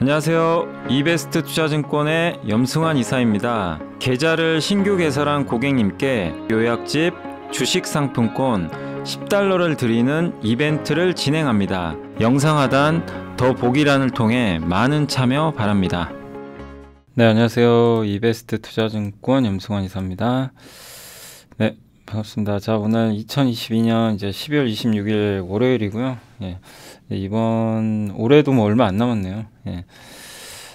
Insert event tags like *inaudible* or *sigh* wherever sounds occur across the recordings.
안녕하세요. 이베스트 투자증권의 염승환 이사입니다. 계좌를 신규 개설한 고객님께 요약집, 주식상품권, 10달러를 드리는 이벤트를 진행합니다. 영상 하단 더 보기란을 통해 많은 참여 바랍니다. 네, 안녕하세요. 이베스트 투자증권 염승환 이사입니다. 반갑습니다. 자, 오늘 2022년 이제 12월 26일 월요일이고요. 예. 네, 이번 올해도 뭐 얼마 안 남았네요. 예.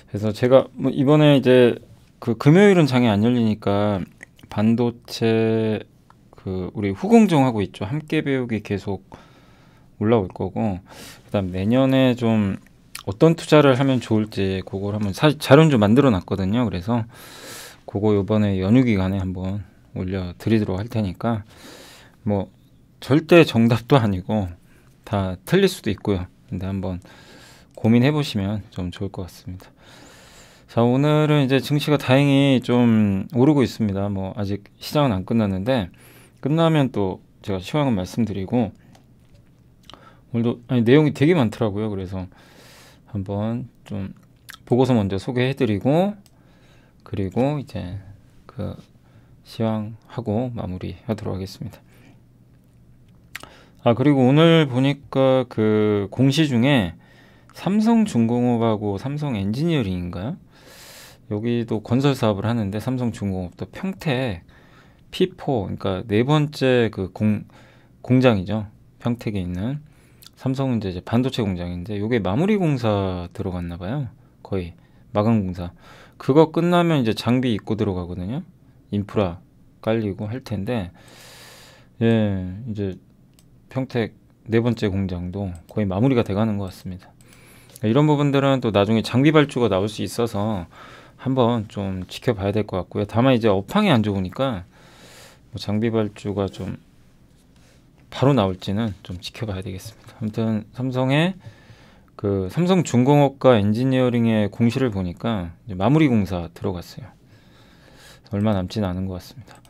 그래서 제가 뭐 이번에 이제 그 금요일은 장이 안 열리니까 반도체 그 우리 후공정 하고 있죠. 함께 배우기 계속 올라올 거고 그다음 내년에 좀 어떤 투자를 하면 좋을지 그걸 한번 사실 자료좀 만들어 놨거든요. 그래서 그거 요번에 연휴 기간에 한번 올려드리도록 할 테니까 뭐 절대 정답도 아니고 다 틀릴 수도 있고요. 근데 한번 고민해 보시면 좀 좋을 것 같습니다. 자 오늘은 이제 증시가 다행히 좀 오르고 있습니다. 뭐 아직 시장은 안 끝났는데 끝나면 또 제가 시황은 말씀드리고 오늘도 아니, 내용이 되게 많더라고요. 그래서 한번 좀 보고서 먼저 소개해드리고 그리고 이제 그 시황하고 마무리하도록 하겠습니다. 아 그리고 오늘 보니까 그 공시 중에 삼성중공업하고 삼성엔지니어링인가요? 여기도 건설 사업을 하는데 삼성중공업도 평택 P4 그러니까 네 번째 그 공, 공장이죠. 평택에 있는 삼성은 이제 반도체 공장인데 요게 마무리 공사 들어갔나 봐요. 거의 마감 공사. 그거 끝나면 이제 장비 입고 들어가거든요. 인프라 깔리고 할 텐데 예 이제 평택 네 번째 공장도 거의 마무리가 돼가는 것 같습니다. 이런 부분들은 또 나중에 장비 발주가 나올 수 있어서 한번 좀 지켜봐야 될 것 같고요. 다만 이제 업황이 안 좋으니까 뭐 장비 발주가 좀 바로 나올지는 좀 지켜봐야 되겠습니다. 아무튼 삼성의 그 삼성중공업과 엔지니어링의 공시를 보니까 마무리 공사 들어갔어요. 얼마 남진 않은 것 같습니다.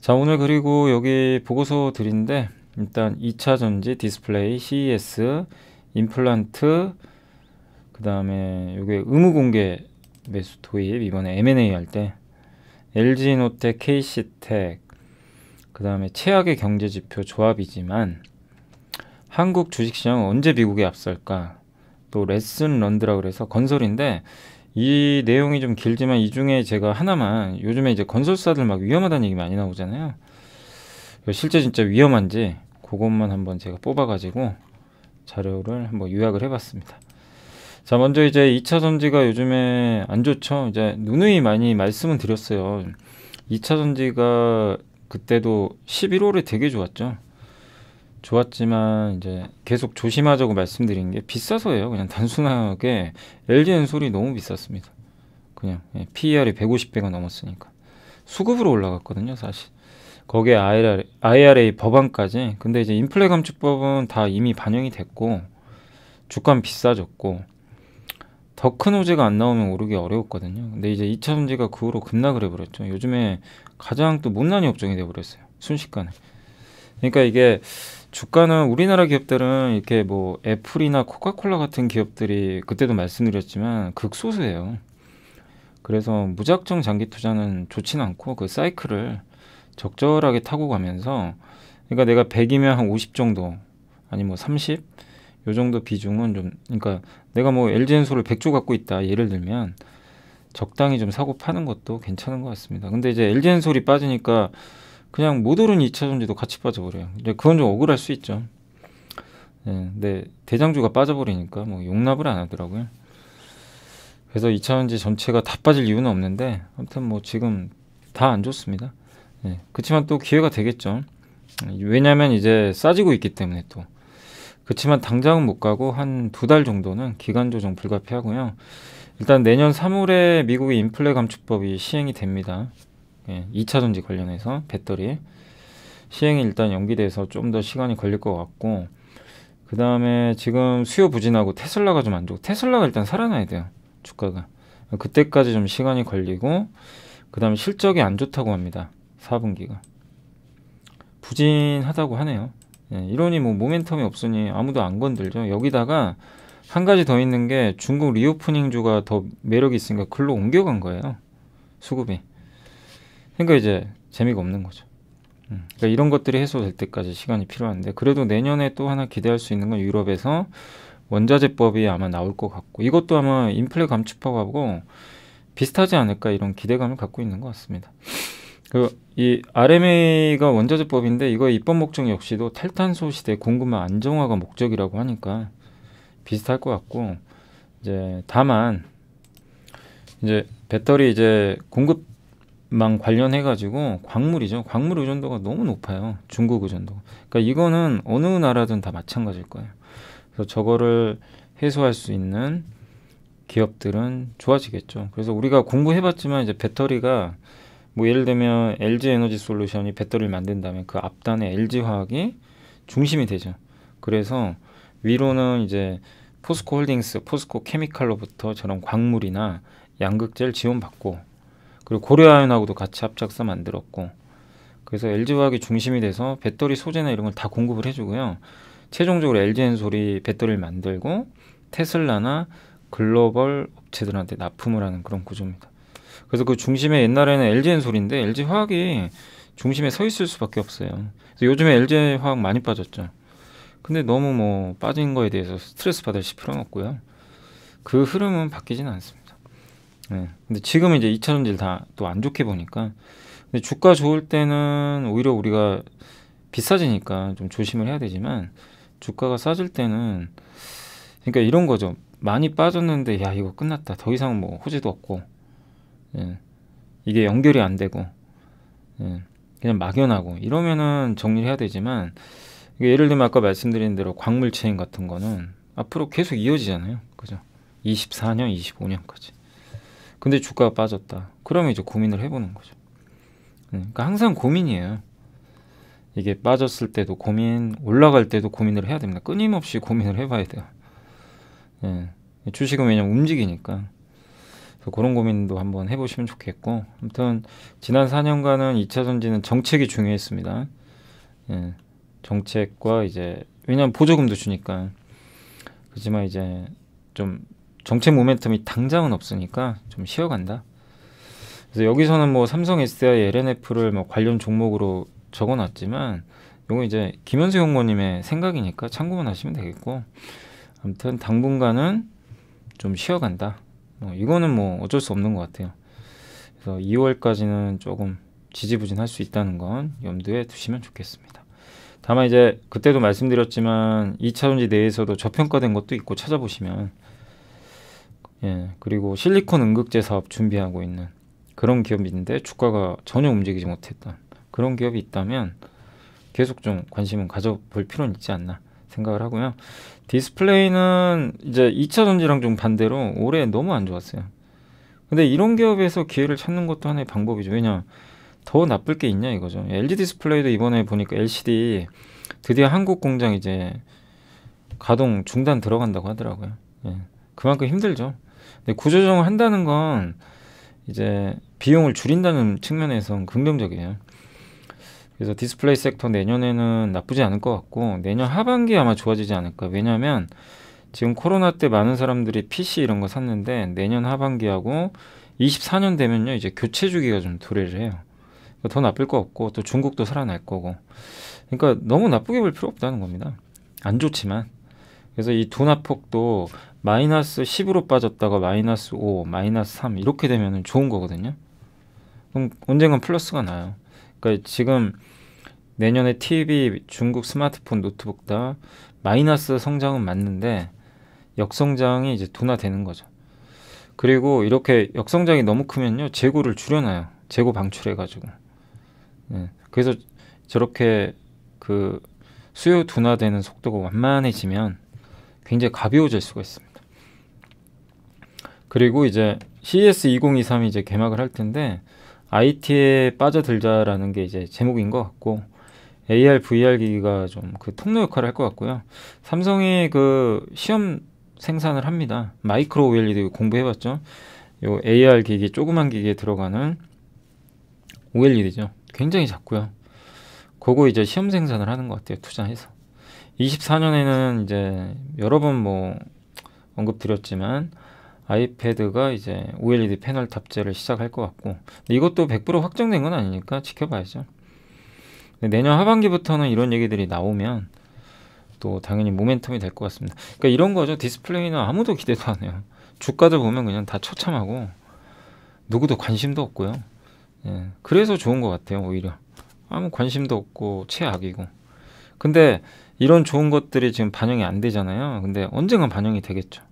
자 오늘 그리고 여기 보고서 드린데 일단 2차 전지 디스플레이 CES 임플란트 그 다음에 이게 의무공개 매수 도입 이번에 M&A 할 때 LG노텍, KC텍 그 다음에 최악의 경제지표 조합이지만 한국 주식시장은 언제 미국에 앞설까 또 레슨 런드라 그래서 건설인데 이 내용이 좀 길지만 이 중에 제가 하나만 요즘에 이제 건설사들 막 위험하다는 얘기 많이 나오잖아요. 실제 진짜 위험한지 그것만 한번 제가 뽑아가지고 자료를 한번 요약을 해봤습니다. 자 먼저 이제 2차 전지가 요즘에 안 좋죠. 이제 누누이 많이 말씀을 드렸어요. 2차 전지가 그때도 11월에 되게 좋았죠. 좋았지만 이제 계속 조심하자고 말씀드린 게 비싸서예요. 그냥 단순하게 LG 엔솔이 너무 비쌌습니다. 그냥 예, PER이 150배가 넘었으니까 수급으로 올라갔거든요, 사실. 거기에 IRA, IRA 법안까지. 근데 이제 인플레 감축법은 다 이미 반영이 됐고 주가는 비싸졌고 더 큰 호재가 안 나오면 오르기 어려웠거든요. 근데 이제 2차 전지가 그 후로 급락을 해버렸죠. 요즘에 가장 또 못난이 업종이 돼버렸어요. 순식간에. 그러니까 이게 주가는 우리나라 기업들은 이렇게 뭐 애플이나 코카콜라 같은 기업들이 그때도 말씀드렸지만 극소수예요. 그래서 무작정 장기 투자는 좋진 않고 그 사이클을 적절하게 타고 가면서 그러니까 내가 100이면 한 50 정도 아니 뭐 30? 요 정도 비중은 좀 그러니까 내가 뭐엘지엔솔을 100조 갖고 있다 예를 들면 적당히 좀 사고 파는 것도 괜찮은 것 같습니다. 근데 이제 엘지엔솔이 빠지니까 그냥 못 오른 2차전지도 같이 빠져버려요. 이제 그건 좀 억울할 수 있죠. 예, 근데 대장주가 빠져버리니까 뭐 용납을 안 하더라고요. 그래서 2차전지 전체가 다 빠질 이유는 없는데 아무튼 뭐 지금 다 안 좋습니다. 예, 그렇지만 또 기회가 되겠죠. 왜냐하면 이제 싸지고 있기 때문에 또 그렇지만 당장은 못 가고 한 두 달 정도는 기간 조정 불가피하고요. 일단 내년 3월에 미국의 인플레 감축법이 시행이 됩니다. 예, 2차 전지 관련해서 배터리 시행이 일단 연기돼서 좀 더 시간이 걸릴 것 같고 그 다음에 지금 수요 부진하고 테슬라가 좀 안 좋고 테슬라가 일단 살아나야 돼요 주가가 그때까지 좀 시간이 걸리고 그 다음에 실적이 안 좋다고 합니다 4분기가 부진하다고 하네요 예, 이러니 뭐 모멘텀이 없으니 아무도 안 건들죠 여기다가 한 가지 더 있는 게 중국 리오프닝주가 더 매력이 있으니까 글로 옮겨간 거예요 수급이 그러니까 이제 재미가 없는 거죠. 음. 그러니까 이런 것들이 해소될 때까지 시간이 필요한데 그래도 내년에 또 하나 기대할 수 있는 건 유럽에서 원자재법이 아마 나올 것 같고 이것도 아마 인플레 감축법하고 비슷하지 않을까 이런 기대감을 갖고 있는 것 같습니다. 그이 RMA가 원자재법인데 이거 입법 목적 역시도 탈탄소 시대 공급망 안정화가 목적이라고 하니까 비슷할 것 같고 이제 다만 이제 배터리 이제 공급 망 관련해 가지고 광물이죠. 광물 의존도가 너무 높아요. 중국 의존도. 그러니까 이거는 어느 나라든 다 마찬가지일 거예요. 그래서 저거를 해소할 수 있는 기업들은 좋아지겠죠. 그래서 우리가 공부해 봤지만 이제 배터리가 뭐 예를 들면 LG 에너지 솔루션이 배터리를 만든다면 그 앞단에 LG 화학이 중심이 되죠. 그래서 위로는 이제 포스코 홀딩스, 포스코 케미칼로부터 저런 광물이나 양극재를 지원받고 그리고 고려아연하고도 같이 합작사 만들었고 그래서 LG화학이 중심이 돼서 배터리 소재나 이런 걸 다 공급을 해주고요. 최종적으로 LG엔솔이 배터리를 만들고 테슬라나 글로벌 업체들한테 납품을 하는 그런 구조입니다. 그래서 그 중심에 옛날에는 LG엔솔인데 LG화학이 중심에 서 있을 수밖에 없어요. 그래서 요즘에 LG화학 많이 빠졌죠. 근데 너무 뭐 빠진 거에 대해서 스트레스 받으실 필요는 없고요. 그 흐름은 바뀌지는 않습니다. 네. 근데 지금 이제 2차전지를 다 또 안 좋게 보니까 근데 주가 좋을 때는 오히려 우리가 비싸지니까 좀 조심을 해야 되지만 주가가 싸질 때는 그러니까 이런 거죠. 많이 빠졌는데 야 이거 끝났다. 더 이상 뭐 호재도 없고 예. 이게 연결이 안 되고 예. 그냥 막연하고 이러면은 정리해야 를 되지만 예를 들면 아까 말씀드린 대로 광물 체인 같은 거는 앞으로 계속 이어지잖아요. 그죠? 24년, 25년까지. 근데 주가가 빠졌다. 그러면 이제 고민을 해보는 거죠. 네, 그러니까 항상 고민이에요. 이게 빠졌을 때도 고민, 올라갈 때도 고민을 해야 됩니다. 끊임없이 고민을 해봐야 돼요. 예. 주식은 왜냐면 움직이니까. 그런 고민도 한번 해보시면 좋겠고 아무튼 지난 4년간은 2차 전지는 정책이 중요했습니다. 예. 정책과 이제 왜냐면 보조금도 주니까 그렇지만 이제 좀 정체 모멘텀이 당장은 없으니까 좀 쉬어간다. 그래서 여기서는 뭐 삼성 SDI LNF를 뭐 관련 종목으로 적어놨지만 이건 이제 김현수 연구님의 생각이니까 참고만 하시면 되겠고 아무튼 당분간은 좀 쉬어간다. 어, 이거는 뭐 어쩔 수 없는 것 같아요. 그래서 2월까지는 조금 지지부진할 수 있다는 건 염두에 두시면 좋겠습니다. 다만 이제 그때도 말씀드렸지만 2차전지 내에서도 저평가된 것도 있고 찾아보시면 예, 그리고 실리콘 응급제 사업 준비하고 있는 그런 기업인데 주가가 전혀 움직이지 못했던 그런 기업이 있다면 계속 좀관심을 가져볼 필요는 있지 않나 생각을 하고요. 디스플레이는 이제 2차 전지랑 좀 반대로 올해 너무 안 좋았어요. 근데 이런 기업에서 기회를 찾는 것도 하나의 방법이죠. 왜냐 더 나쁠 게 있냐 이거죠. LG 디스플레이도 이번에 보니까 LCD 드디어 한국 공장 이제 가동 중단 들어간다고 하더라고요. 예. 그만큼 힘들죠. 근데 구조조정을 한다는 건 이제 비용을 줄인다는 측면에서는 긍정적이에요. 그래서 디스플레이 섹터 내년에는 나쁘지 않을 것 같고 내년 하반기에 아마 좋아지지 않을까. 왜냐하면 지금 코로나 때 많은 사람들이 PC 이런 거 샀는데 내년 하반기하고 24년 되면요 이제 교체 주기가 좀 도래를 해요. 그러니까 더 나쁠 거 없고 또 중국도 살아날 거고. 그러니까 너무 나쁘게 볼 필요 없다는 겁니다. 안 좋지만 그래서 이 도나폭도 마이너스 10으로 빠졌다가 마이너스 5, 마이너스 3 이렇게 되면 좋은 거거든요. 그럼 언젠간 플러스가 나요. 그러니까 지금 내년에 TV, 중국 스마트폰, 노트북 다 마이너스 성장은 맞는데 역성장이 이제 둔화되는 거죠. 그리고 이렇게 역성장이 너무 크면요 재고를 줄여놔요. 재고 방출해가지고. 네. 그래서 저렇게 그 수요 둔화되는 속도가 완만해지면 굉장히 가벼워질 수가 있습니다. 그리고 이제 c s 2023이 이제 개막을 할 텐데 IT에 빠져들자라는 게 이제 제목인 것 같고 AR, VR 기기가 좀 그 통로 역할을 할 것 같고요. 삼성이 그 시험 생산을 합니다. 마이크로 OLED 공부해봤죠. 요 AR 기기 조그만 기기에 들어가는 OLED죠. 굉장히 작고요. 그거 이제 시험 생산을 하는 것 같아요. 투자해서. 24년에는 이제 여러 번 뭐 언급드렸지만 아이패드가 이제 OLED 패널 탑재를 시작할 것 같고 이것도 100% 확정된 건 아니니까 지켜봐야죠. 내년 하반기부터는 이런 얘기들이 나오면 또 당연히 모멘텀이 될 것 같습니다. 그러니까 이런 거죠. 디스플레이는 아무도 기대도 안 해요. 주가도 보면 그냥 다 처참하고 누구도 관심도 없고요. 예, 그래서 좋은 것 같아요. 오히려 아무 관심도 없고 최악이고. 근데 이런 좋은 것들이 지금 반영이 안 되잖아요. 근데 언젠간 반영이 되겠죠.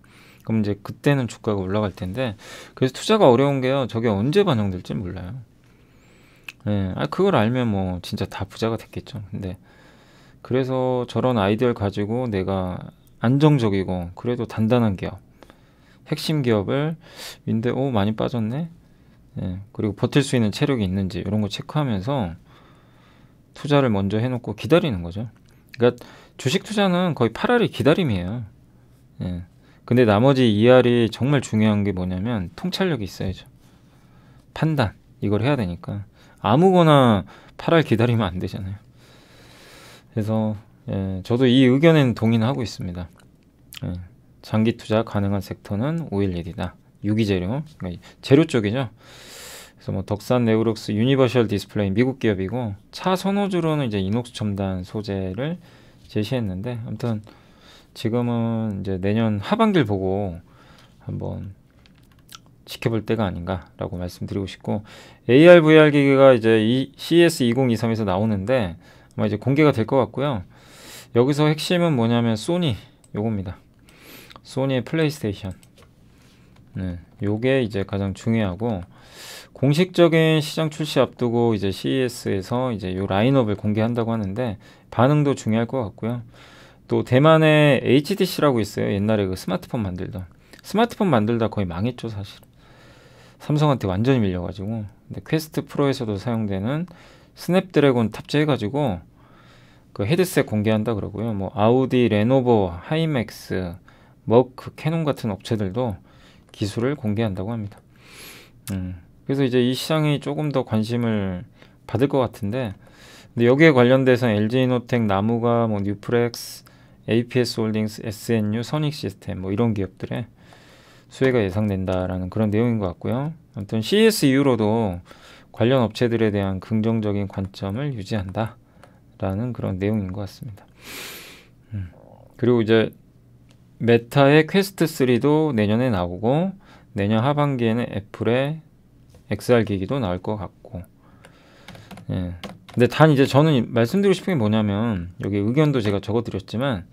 그럼 이제 그때는 주가가 올라갈 텐데 그래서 투자가 어려운 게요. 저게 언제 반영될지 몰라요. 예, 네, 아 그걸 알면 뭐 진짜 다 부자가 됐겠죠. 근데 그래서 저런 아이디어를 가지고 내가 안정적이고 그래도 단단한 기업, 핵심 기업을 인데 오 많이 빠졌네. 예, 그리고 버틸 수 있는 체력이 있는지 이런 거 체크하면서 투자를 먼저 해놓고 기다리는 거죠. 그러니까 주식 투자는 거의 8알이 기다림이에요. 예. 근데 나머지 2알이 정말 중요한 게 뭐냐면 통찰력이 있어야죠. 판단 이걸 해야 되니까 아무거나 8알 기다리면 안 되잖아요. 그래서 예, 저도 이 의견에는 동의는 하고 있습니다. 예, 장기 투자 가능한 섹터는 오일 일이다. 유기재료, 그러니까 재료 쪽이죠. 그래서 뭐 덕산 네우룩스 유니버셜 디스플레이 미국 기업이고 차 선호주로는 이제 이녹스 첨단 소재를 제시했는데 아무튼 지금은 이제 내년 하반기를 보고 한번 지켜볼 때가 아닌가라고 말씀드리고 싶고 AR VR 기기가 이제 c s 2023에서 나오는데 아마 이제 공개가 될 것 같고요. 여기서 핵심은 뭐냐면 소니 요겁니다. 소니의 플레이스테이션. 네, 요게 이제 가장 중요하고 공식적인 시장 출시 앞두고 이제 CES에서 이제 요 라인업을 공개한다고 하는데 반응도 중요할 것 같고요. 또대만의 HTC라고 있어요. 옛날에 그 스마트폰 만들던 스마트폰 만들다 거의 망했죠 사실. 삼성한테 완전히 밀려가지고 근데 퀘스트 프로에서도 사용되는 스냅드래곤 탑재해가지고 그 헤드셋 공개한다 그러고요. 뭐 아우디, 레노버, 하이맥스, 머크, 캐논 같은 업체들도 기술을 공개한다고 합니다. 음. 그래서 이제 이 시장이 조금 더 관심을 받을 것 같은데 근데 여기에 관련돼서 LG이노텍, 나무가, 뭐 뉴프렉스, APS 홀딩스, SNU, 선익 시스템 뭐 이런 기업들의 수혜가 예상된다라는 그런 내용인 것 같고요. 아무튼 CES 이후로도 관련 업체들에 대한 긍정적인 관점을 유지한다라는 그런 내용인 것 같습니다. 음. 그리고 이제 메타의 퀘스트 3도 내년에 나오고 내년 하반기에는 애플의 XR 기기도 나올 것 같고 예. 근데 단 이제 저는 말씀드리고 싶은 게 뭐냐면 여기 의견도 제가 적어드렸지만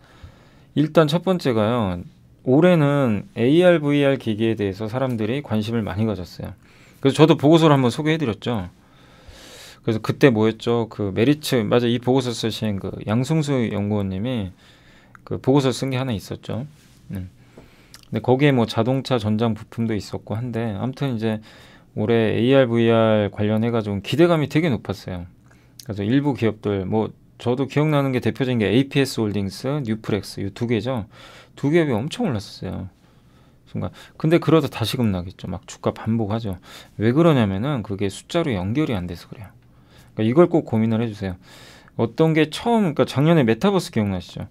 일단 첫 번째가요 올해는 AR, VR 기기에 대해서 사람들이 관심을 많이 가졌어요 그래서 저도 보고서를 한번 소개해드렸죠 그래서 그때 뭐였죠 그 메리츠 맞아 이 보고서 쓰신 그 양승수 연구원님이 그 보고서 쓴 게 하나 있었죠 음. 근데 거기에 뭐 자동차 전장 부품도 있었고 한데 아무튼 이제 올해 AR, VR 관련해가지고 기대감이 되게 높았어요. 그래서 일부 기업들, 뭐, 저도 기억나는 게 대표적인 게 APS 홀딩스, 뉴프렉스, 이 두 개죠. 두 기업이 엄청 올랐었어요. 순간. 근데 그러다 다시 급락했죠. 막 주가 반복하죠. 왜 그러냐면은 그게 숫자로 연결이 안 돼서 그래요. 그러니까 이걸 꼭 고민을 해주세요. 어떤 게 처음, 그러니까 작년에 메타버스 기억나시죠?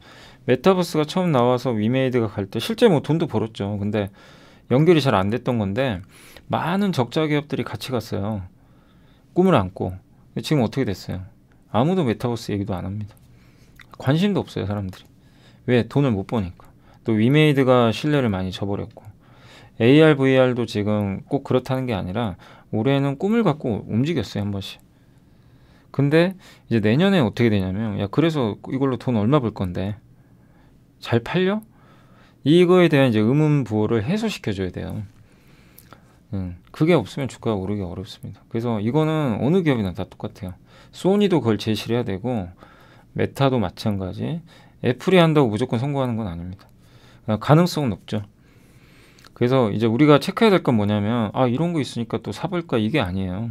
메타버스가 처음 나와서 위메이드가 갈 때 실제 뭐 돈도 벌었죠. 근데 연결이 잘 안 됐던 건데 많은 적자 기업들이 같이 갔어요. 꿈을 안고. 지금 어떻게 됐어요? 아무도 메타버스 얘기도 안 합니다. 관심도 없어요, 사람들이. 왜? 돈을 못 버니까. 또 위메이드가 신뢰를 많이 저버렸고. AR, VR도 지금 꼭 그렇다는 게 아니라 올해는 꿈을 갖고 움직였어요, 한 번씩. 근데 이제 내년에 어떻게 되냐면 야, 그래서 이걸로 돈 얼마 벌 건데. 잘 팔려? 이거에 대한 이제 의문 부호를 해소시켜 줘야 돼요. 그게 없으면 주가가 오르기 어렵습니다. 그래서 이거는 어느 기업이나 다 똑같아요. 소니도 그걸 제시를 해야 되고 메타도 마찬가지. 애플이 한다고 무조건 성공하는 건 아닙니다. 아, 가능성은 높죠. 그래서 이제 우리가 체크해야 될 건 뭐냐면 아 이런 거 있으니까 또 사볼까 이게 아니에요.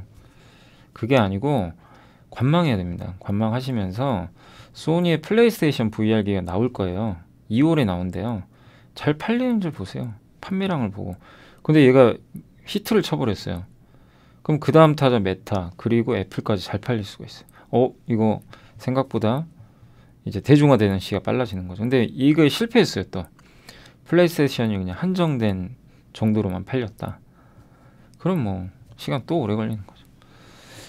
그게 아니고 관망해야 됩니다. 관망하시면서 소니의 플레이스테이션 VR 기가 나올 거예요. 2월에 나온대요. 잘 팔리는 줄 보세요. 판매량을 보고. 근데 얘가 히트를 쳐버렸어요. 그럼 그 다음 타자 메타 그리고 애플까지 잘 팔릴 수가 있어요. 어 이거 생각보다 이제 대중화되는 시가 기 빨라지는 거죠. 근데 이거 실패했어요 또 플레이스테이션이 그냥 한정된 정도로만 팔렸다. 그럼 뭐 시간 또 오래 걸리는 거죠.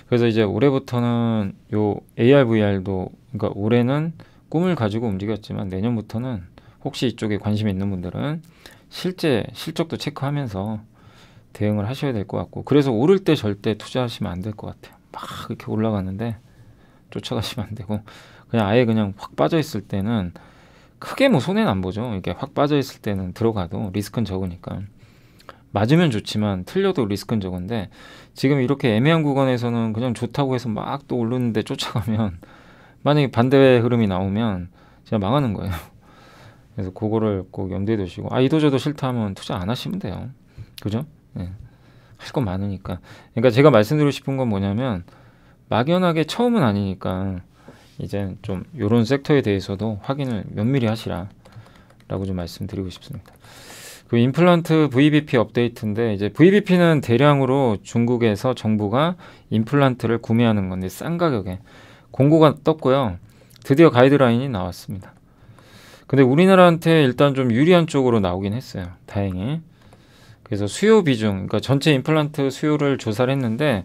그래서 이제 올해부터는 요 AR VR도 그러니까 올해는 꿈을 가지고 움직였지만 내년부터는 혹시 이쪽에 관심 있는 분들은 실제 실적도 체크하면서 대응을 하셔야 될 것 같고 그래서 오를 때 절대 투자하시면 안 될 것 같아요. 막 이렇게 올라갔는데 쫓아가시면 안 되고 그냥 아예 그냥 확 빠져 있을 때는 크게 뭐 손해는 안 보죠. 이게 확 빠져 있을 때는 들어가도 리스크는 적으니까 맞으면 좋지만 틀려도 리스크는 적은데 지금 이렇게 애매한 구간에서는 그냥 좋다고 해서 막 또 오르는데 쫓아가면 *laughs* 만약에 반대의 흐름이 나오면 진짜 망하는 거예요. 그래서 그거를 꼭 염두에 두시고 아 이도저도 싫다 하면 투자 안 하시면 돼요. 그죠? 예. 할거 많으니까. 그러니까 제가 말씀드리고 싶은 건 뭐냐면 막연하게 처음은 아니니까 이제 좀 이런 섹터에 대해서도 확인을 면밀히 하시라라고 좀 말씀드리고 싶습니다. 그 임플란트 VBP 업데이트인데 이제 VBP는 대량으로 중국에서 정부가 임플란트를 구매하는 건데 싼 가격에 공고가 떴고요. 드디어 가이드라인이 나왔습니다. 근데 우리나라한테 일단 좀 유리한 쪽으로 나오긴 했어요. 다행히. 그래서 수요 비중, 그러니까 전체 임플란트 수요를 조사를 했는데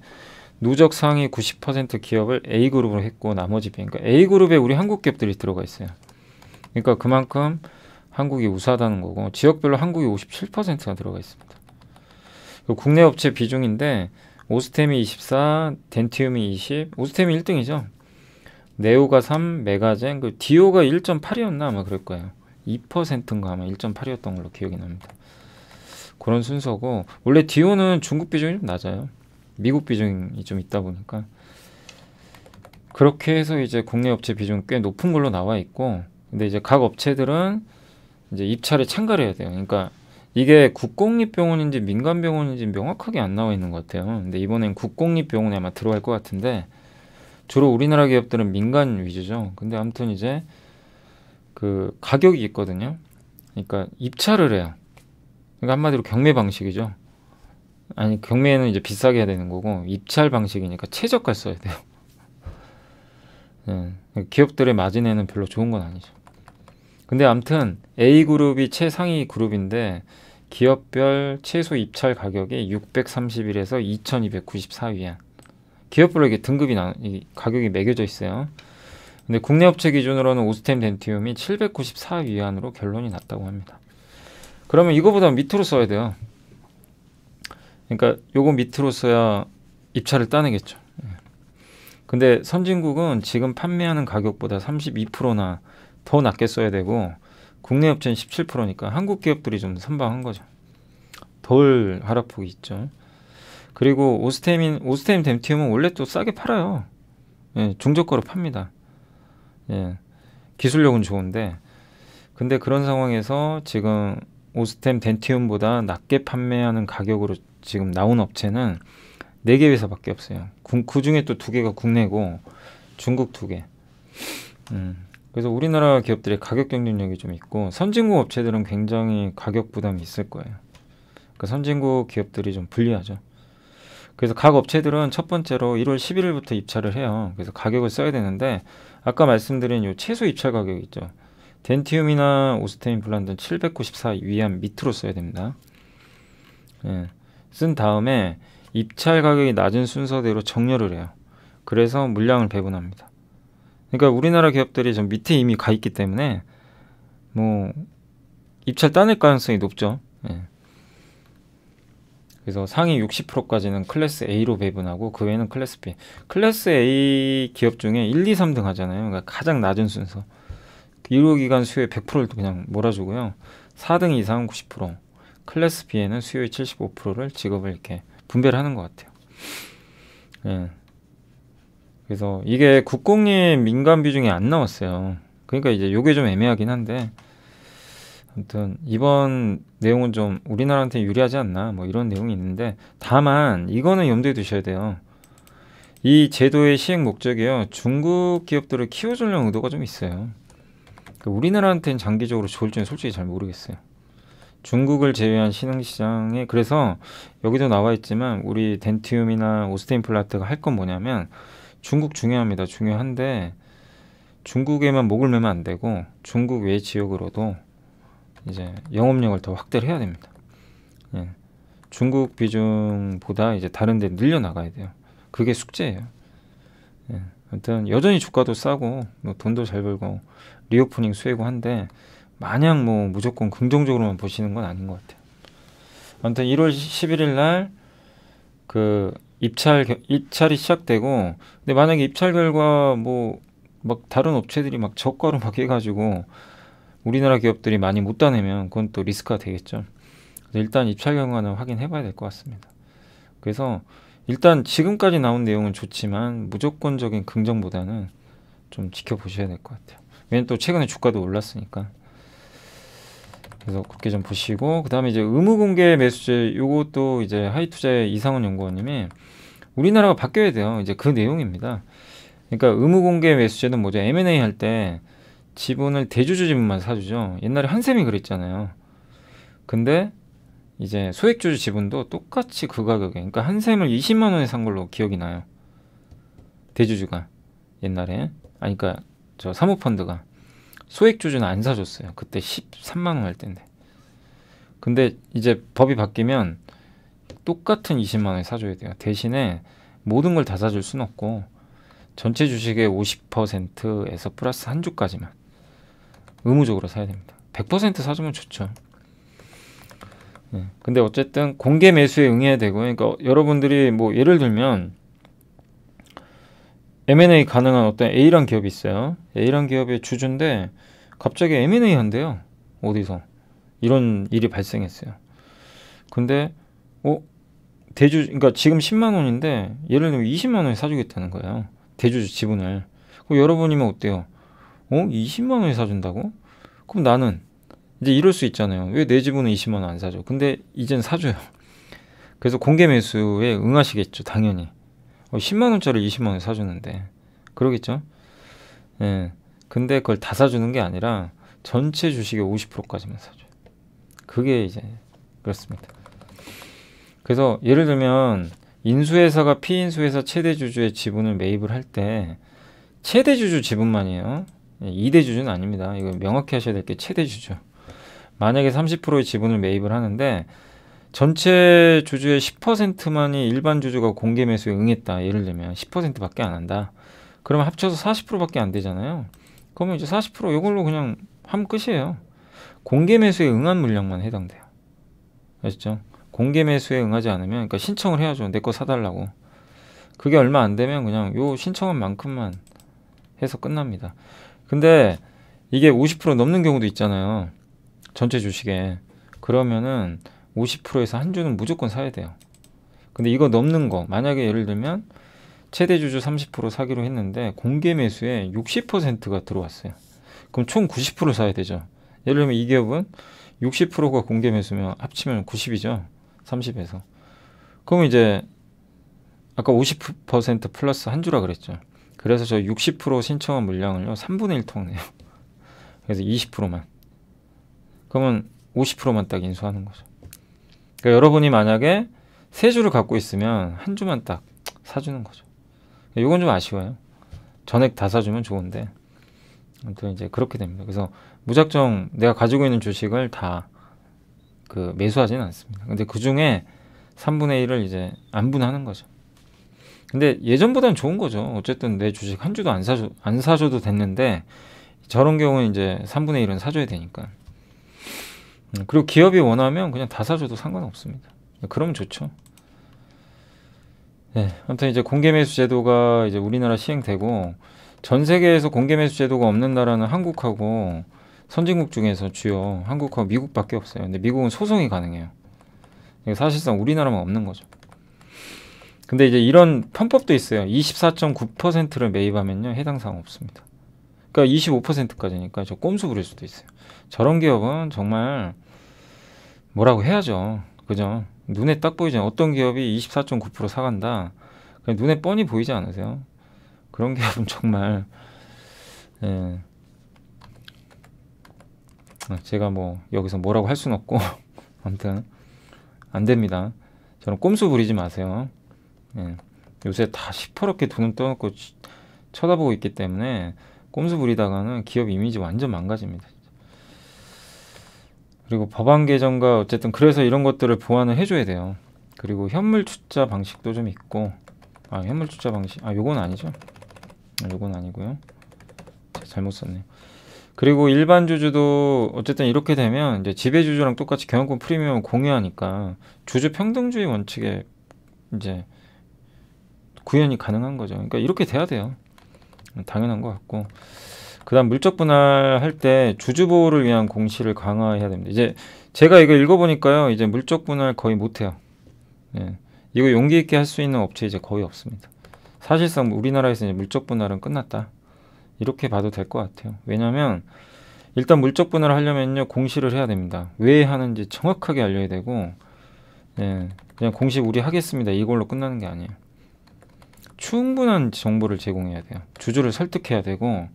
누적 상위 90% 기업을 A그룹으로 했고 나머지 B, 그러니까 A그룹에 우리 한국 기업들이 들어가 있어요. 그러니까 그만큼 한국이 우수하다는 거고 지역별로 한국이 57%가 들어가 있습니다. 국내 업체 비중인데 오스템이 24, 덴티움이 20, 오스템이 1등이죠. 네오가 3, 메가젠, 그 디오가 1.8이었나 아마 그럴 거예요. 2%인가 아마 1.8이었던 걸로 기억이 납니다. 그런 순서고 원래 디오는 중국 비중이 좀 낮아요. 미국 비중이 좀 있다 보니까 그렇게 해서 이제 국내 업체 비중 꽤 높은 걸로 나와 있고 근데 이제 각 업체들은 이제 입찰에 참가를 해야 돼요. 그러니까 이게 국공립병원인지 민간병원인지 명확하게 안 나와 있는 것 같아요. 근데 이번엔 국공립병원에 아마 들어갈 것 같은데 주로 우리나라 기업들은 민간 위주죠. 근데 아무튼 이제 그 가격이 있거든요. 그러니까 입찰을 해요. 그러니까 한마디로 경매 방식이죠. 아니 경매는 이제 비싸게 해야 되는 거고 입찰 방식이니까 최저가 써야 돼요. *laughs* 네. 그러니까 기업들의 마진에는 별로 좋은 건 아니죠. 근데 암튼 A 그룹이 최상위 그룹인데 기업별 최소 입찰 가격이 631에서 2294위안. 기업별로 이게 등급이 나, 이 가격이 매겨져 있어요. 근데 국내 업체 기준으로는 오스템 덴티움이 794위안으로 결론이 났다고 합니다. 그러면 이거보다 밑으로 써야 돼요. 그러니까 요거 밑으로 써야 입찰을 따내겠죠. 예. 근데 선진국은 지금 판매하는 가격보다 32%나 더 낮게 써야 되고 국내 업체는 17%니까 한국 기업들이 좀 선방한 거죠. 덜 하락폭이 있죠. 그리고 오스템인오스템뎀티움은 원래 또 싸게 팔아요. 예, 중저가로 팝니다. 예, 기술력은 좋은데 근데 그런 상황에서 지금 오스템 덴티움보다 낮게 판매하는 가격으로 지금 나온 업체는 네 개 회사밖에 없어요. 그 중에 또 두 개가 국내고 중국 두 개. 음. 그래서 우리나라 기업들의 가격 경쟁력이 좀 있고 선진국 업체들은 굉장히 가격 부담이 있을 거예요. 그 선진국 기업들이 좀 불리하죠. 그래서 각 업체들은 첫 번째로 1월 11일부터 입찰을 해요. 그래서 가격을 써야 되는데 아까 말씀드린 요 최소 입찰 가격 있죠. 덴티움이나 오스테인 블란드는 794 위안 밑으로 써야 됩니다. 예, 쓴 다음에 입찰 가격이 낮은 순서대로 정렬을 해요. 그래서 물량을 배분합니다. 그러니까 우리나라 기업들이 좀 밑에 이미 가 있기 때문에 뭐 입찰 따낼 가능성이 높죠. 예. 그래서 상위 60%까지는 클래스 A로 배분하고 그 외에는 클래스 B. 클래스 A 기업 중에 1, 2, 3등 하잖아요. 그러니까 가장 낮은 순서. 유료기간 수요의 100%를 그냥 몰아주고요. 4등 이상은 90%, 클래스 B에는 수요의 75%를 직업을 이렇게 분배를 하는 것 같아요. 예. 그래서 이게 국공립 민간 비중이 안 나왔어요. 그러니까 이제 요게 좀 애매하긴 한데 아무튼 이번 내용은 좀 우리나라한테 유리하지 않나 뭐 이런 내용이 있는데 다만 이거는 염두에 두셔야 돼요. 이 제도의 시행 목적이요 중국 기업들을 키워주려는 의도가 좀 있어요. 그 우리나라한테는 장기적으로 좋을지는 솔직히 잘 모르겠어요. 중국을 제외한 신흥시장에 그래서 여기도 나와 있지만 우리 덴티움이나 오스테인 플라트가 할 건 뭐냐면 중국 중요합니다. 중요한데 중국에만 목을 매면 안 되고 중국 외 지역으로도 이제 영업력을 더 확대를 해야 됩니다. 예. 중국 비중보다 이제 다른 데 늘려 나가야 돼요. 그게 숙제예요. 예. 아무튼 여전히 주가도 싸고 뭐 돈도 잘 벌고 리오프닝 수혜고 한데 마냥 뭐 무조건 긍정적으로만 보시는 건 아닌 것 같아요. 아무튼 1월 11일 날 그 입찰 입찰이 시작되고 근데 만약에 입찰 결과 뭐 막 다른 업체들이 막 저가로 막 해가지고 우리나라 기업들이 많이 못 따내면 그건 또 리스크가 되겠죠. 일단 입찰 결과는 확인해봐야 될 것 같습니다. 그래서 일단 지금까지 나온 내용은 좋지만 무조건적인 긍정보다는 좀 지켜보셔야 될 것 같아요. 왜냐면 또 최근에 주가도 올랐으니까. 그래서 그렇게 좀 보시고 그다음에 이제 의무공개 매수제 요것도 이제 하이투자의 이상훈 연구원님이 우리나라가 바뀌어야 돼요. 이제 그 내용입니다. 그러니까 의무공개 매수제는 뭐죠? M&A 할 때 지분을 대주주 지분만 사주죠. 옛날에 한샘이 그랬잖아요. 근데 이제 소액주주 지분도 똑같이 그 가격에 그러니까 한샘을 20만 원에 산 걸로 기억이 나요. 대주주가 옛날에 아니 그러니까 저 사모펀드가 소액 주주는 안 사줬어요. 그때 13만 원 할때데 근데 이제 법이 바뀌면 똑같은 20만 원에 사줘야 돼요. 대신에 모든 걸 다 사줄 순 없고 전체 주식의 50%에서 플러스 한 주까지만 의무적으로 사야 됩니다. 100% 사주면 좋죠. 네. 근데 어쨌든 공개 매수에 응해야 되고 그러니까 여러분들이 뭐 예를 들면 M&A 가능한 어떤 A란 기업이 있어요. A란 기업의 주주인데 갑자기 M&A 한대요. 어디서 이런 일이 발생했어요. 근데 어 대주 그러니까 지금 10만 원인데 예를 들면 20만 원에 사주겠다는 거예요. 대주주 지분을. 그럼 여러분이면 어때요? 어 20만 원에 사준다고? 그럼 나는 이제 이럴 수 있잖아요. 왜 내 지분은 20만 원 안 사줘? 근데 이젠 사줘요. 그래서 공개 매수에 응하시겠죠, 당연히. 10만 어, 원짜리 20만 원에 사주는데 그러겠죠? 예. 근데 그걸 다 사주는 게 아니라 전체 주식의 50%까지만 사줘요. 그게 이제 그렇습니다. 그래서 예를 들면 인수회사가 피인수회사 최대주주의 지분을 매입을 할 때 최대주주 지분만이에요. 2대주주는 예, 아닙니다. 이거 명확히 하셔야 될 게 최대주주. 만약에 30%의 지분을 매입을 하는데 전체 주주의 10%만이 일반 주주가 공개 매수에 응했다. 예를 들면 10%밖에 안 한다. 그러면 합쳐서 40%밖에 안 되잖아요. 그러면 이제 40% 이걸로 그냥 하면 끝이에요. 공개 매수에 응한 물량만 해당돼요. 아시죠? 공개 매수에 응하지 않으면 그러니까 신청을 해야죠. 내 거 사달라고. 그게 얼마 안 되면 그냥 요 신청한 만큼만 해서 끝납니다. 근데 이게 50% 넘는 경우도 있잖아요. 전체 주식에. 그러면은 50%에서 한 주는 무조건 사야 돼요. 근데 이거 넘는 거 만약에 예를 들면 최대 주주 30% 사기로 했는데 공개 매수에 60%가 들어왔어요. 그럼 총 90% 사야 되죠. 예를 들면 이 기업은 60%가 공개 매수면 합치면 90이죠. 30에서. 그럼 이제 아까 50% 플러스 한 주라 그랬죠. 그래서 저 60% 신청한 물량을요. 3분의 1 통해요. 그래서 20%만. 그러면 50%만 딱 인수하는 거죠. 그러니까 여러분이 만약에 세 주를 갖고 있으면 한 주만 딱 사주는 거죠. 이건 좀 아쉬워요. 전액 다 사주면 좋은데 아무튼 이제 그렇게 됩니다. 그래서 무작정 내가 가지고 있는 주식을 다그 매수하지는 않습니다. 근데 그 중에 3분의 1을 이제 안 분하는 거죠. 근데 예전보다는 좋은 거죠. 어쨌든 내 주식 한 주도 안 사줘 안 사줘도 됐는데 저런 경우는 이제 3분의 1은 사줘야 되니까. 음, 그리고 기업이 원하면 그냥 다 사줘도 상관없습니다. 예, 그러면 좋죠. 네, 아무튼 이제 공개 매수 제도가 이제 우리나라 시행되고 전 세계에서 공개 매수 제도가 없는 나라는 한국하고 선진국 중에서 주요 한국하고 미국밖에 없어요. 근데 미국은 소송이 가능해요. 사실상 우리나라만 없는 거죠. 근데 이제 이런 편법도 있어요. 24.9%를 매입하면요 해당 사항 없습니다. 그러니까 25%까지니까 저 꼼수 부릴 수도 있어요. 저런 기업은 정말 뭐라고 해야죠. 그죠? 눈에 딱 보이잖아요. 어떤 기업이 24.9% 사간다. 그냥 눈에 뻔히 보이지 않으세요? 그런 *laughs* 기업은 정말 예. 아, 제가 뭐 여기서 뭐라고 할 순 없고 *laughs* 아무튼 안 됩니다. 저는 꼼수 부리지 마세요. 예. 요새 다 시퍼렇게 돈을 떠놓고 쳐다보고 있기 때문에 꼼수 부리다가는 기업 이미지 완전 망가집니다. 그리고 법안 개정과 어쨌든 그래서 이런 것들을 보완을 해줘야 돼요. 그리고 현물 출자 방식도 좀 있고 아 현물 출자 방식 아 요건 아니죠. 아, 요건 아니고요. 잘못 썼네 그리고 일반 주주도 어쨌든 이렇게 되면 이제 지배 주주랑 똑같이 경영권 프리미엄 공유하니까 주주 평등주의 원칙에 이제 구현이 가능한 거죠. 그러니까 이렇게 돼야 돼요. 당연한 것 같고 그다음 물적 분할할 때 주주 보호를 위한 공시를 강화해야 됩니다. 이제 제가 이거 읽어보니까요, 이제 물적 분할 거의 못해요. 예. 이거 용기 있게 할 수 있는 업체 이제 거의 없습니다. 사실상 우리나라에서 이제 물적 분할은 끝났다. 이렇게 봐도 될 것 같아요. 왜냐하면 일단 물적 분할을 하려면요 공시를 해야 됩니다. 왜 하는지 정확하게 알려야 되고, 예, 그냥 공시 우리 하겠습니다. 이걸로 끝나는 게 아니에요. 충분한 정보를 제공해야 돼요. 주주를 설득해야 되고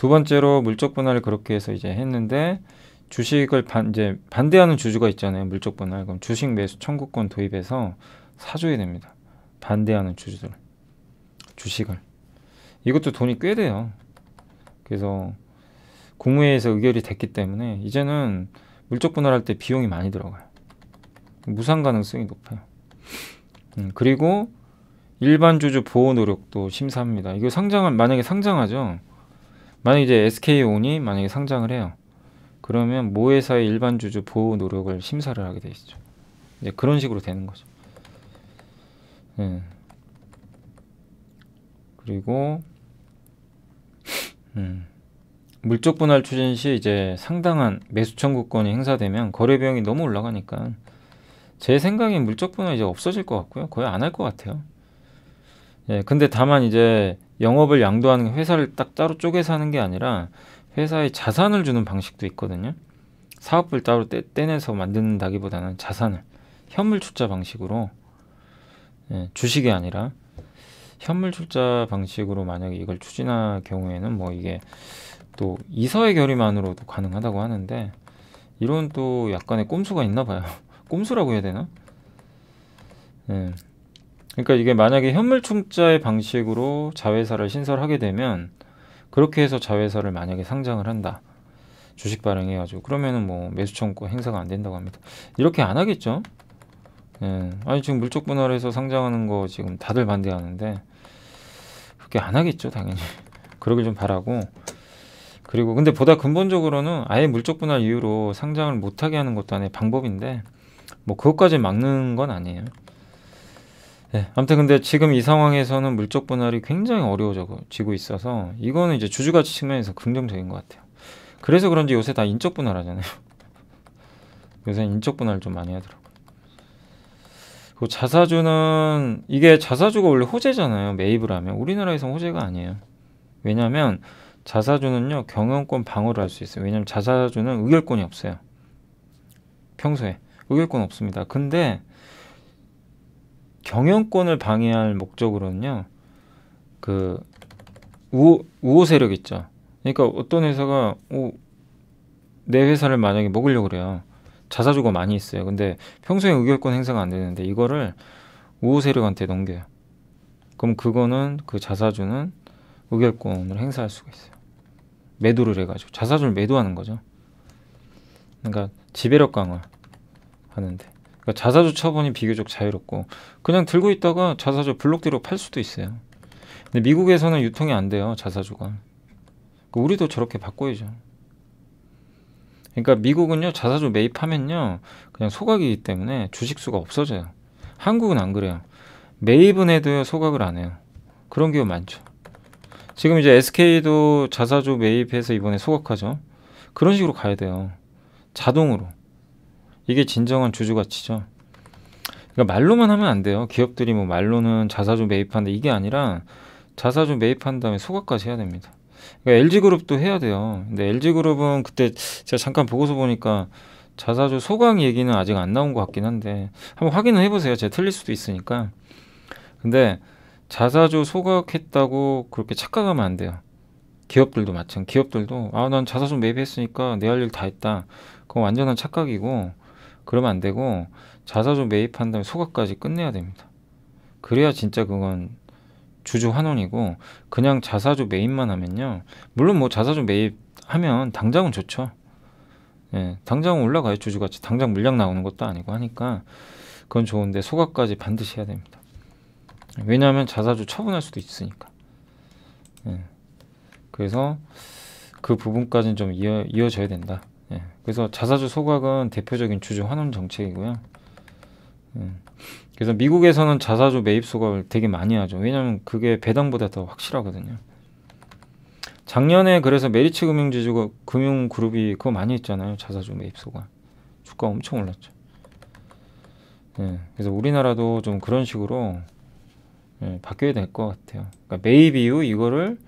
두 번째로 물적 분할을 그렇게 해서 이제 했는데 주식을 반, 이제 반대하는 주주가 있잖아요. 물적 분할. 그럼 주식 매수 청구권 도입해서 사줘야 됩니다. 반대하는 주주들. 주식을. 이것도 돈이 꽤 돼요. 그래서 국무회의에서 의결이 됐기 때문에 이제는 물적 분할할 때 비용이 많이 들어가요. 무상 가능성이 높아요. 음, 그리고 일반 주주 보호 노력도 심사합니다. 이거 상장을 만약에 상장하죠. 만약 이제 SK온이 만약에 상장을 해요. 그러면 모회사의 일반 주주 보호 노력을 심사를 하게 되시죠. 이제 그런 식으로 되는 거죠. 음. 그리고 *laughs* 음. 물적 분할 추진 시 이제 상당한 매수 청구권이 행사되면 거래 비용이 너무 올라가니까 제 생각엔 물적 분할 이제 없어질 것 같고요. 거의 안 할 것 같아요. 예, 근데 다만 이제 영업을 양도하는 회사를 딱 따로 쪼개서 하는 게 아니라 회사에 자산을 주는 방식도 있거든요. 사업부 따로 떼, 떼내서 만든다기보다는 자산을 현물 출자 방식으로 예, 주식이 아니라 현물 출자 방식으로 만약에 이걸 추진할 경우에는 뭐 이게 또 이서의 결의만으로도 가능하다고 하는데 이런 또 약간의 꼼수가 있나 봐요. *laughs* 꼼수라고 해야 되나? 예. 그러니까 이게 만약에 현물충자의 방식으로 자회사를 신설하게 되면 그렇게 해서 자회사를 만약에 상장을 한다. 주식 발행해가지고 그러면은 뭐 매수 청구 행사가 안 된다고 합니다. 이렇게 안 하겠죠? 예. 아니 지금 물적 분할해서 상장하는 거 지금 다들 반대하는데 그렇게 안 하겠죠 당연히 *laughs* 그러길 좀 바라고 그리고 근데 보다 근본적으로는 아예 물적 분할 이유로 상장을 못하게 하는 것도 하나의 방법인데 뭐 그것까지 막는 건 아니에요. 네, 아무튼 근데 지금 이 상황에서는 물적 분할이 굉장히 어려워지고 있어서 이거는 이제 주주 가치 측면에서 긍정적인 것 같아요. 그래서 그런지 요새 다 인적 분할하잖아요. *laughs* 요새 인적 분할을 좀 많이 하더라고요. 그 자사주는 이게 자사주가 원래 호재잖아요. 매입을 하면 우리나라에선 호재가 아니에요. 왜냐하면 자사주는요 경영권 방어를 할 수 있어요. 왜냐하면 자사주는 의결권이 없어요. 평소에 의결권 없습니다. 근데 경영권을 방해할 목적으로는요. 그 우호, 우호 세력 있죠. 그러니까 어떤 회사가 오, 내 회사를 만약에 먹으려고 그래요. 자사주가 많이 있어요. 근데 평소에 의결권 행사가 안 되는데 이거를 우호 세력한테 넘겨요. 그럼 그거는 그 자사주는 의결권을 행사할 수가 있어요. 매도를 해가지고 자사주를 매도하는 거죠. 그러니까 지배력 강화 하는데 그러니까 자사주 처분이 비교적 자유롭고 그냥 들고 있다가 자사주 블록대로 팔 수도 있어요. 근데 미국에서는 유통이 안 돼요 자사주가. 그러니까 우리도 저렇게 바꿔야죠. 그러니까 미국은요 자사주 매입하면요 그냥 소각이기 때문에 주식 수가 없어져요. 한국은 안 그래요. 매입은 해도 소각을 안 해요. 그런 경우 많죠. 지금 이제 SK도 자사주 매입해서 이번에 소각하죠. 그런 식으로 가야 돼요. 자동으로. 이게 진정한 주주 가치죠. 그러니까 말로만 하면 안 돼요. 기업들이 뭐 말로는 자사주 매입한다 이게 아니라 자사주 매입한 다음에 소각까지 해야 됩니다. 그러니까 LG그룹도 해야 돼요. 근데 LG그룹은 그때 제가 잠깐 보고서 보니까 자사주 소각 얘기는 아직 안 나온 것 같긴 한데 한번 확인을 해보세요. 제가 틀릴 수도 있으니까. 근데 자사주 소각했다고 그렇게 착각하면 안 돼요. 기업들도 마찬가지. 기업들도 아난 자사주 매입했으니까 내 할 일 다 했다. 그건 완전한 착각이고 그러면 안 되고 자사주 매입한 다음에 소각까지 끝내야 됩니다. 그래야 진짜 그건 주주 환원이고 그냥 자사주 매입만 하면요. 물론 뭐 자사주 매입하면 당장은 좋죠. 예, 당장 올라가요 주주가치. 당장 물량 나오는 것도 아니고 하니까 그건 좋은데 소각까지 반드시 해야 됩니다. 왜냐하면 자사주 처분할 수도 있으니까. 예, 그래서 그 부분까지는 좀 이어, 이어져야 된다. 예, 그래서 자사주 소각은 대표적인 주주 환원 정책이고요. 예, 그래서 미국에서는 자사주 매입 소각을 되게 많이 하죠. 왜냐하면 그게 배당보다 더 확실하거든요. 작년에 그래서 메리츠 금융지주가 금융그룹이 그거 많이 했잖아요. 자사주 매입 소각. 주가 엄청 올랐죠. 예, 그래서 우리나라도 좀 그런 식으로 예, 바뀌어야 될 것 같아요. 그러니까 매입 이후 이거를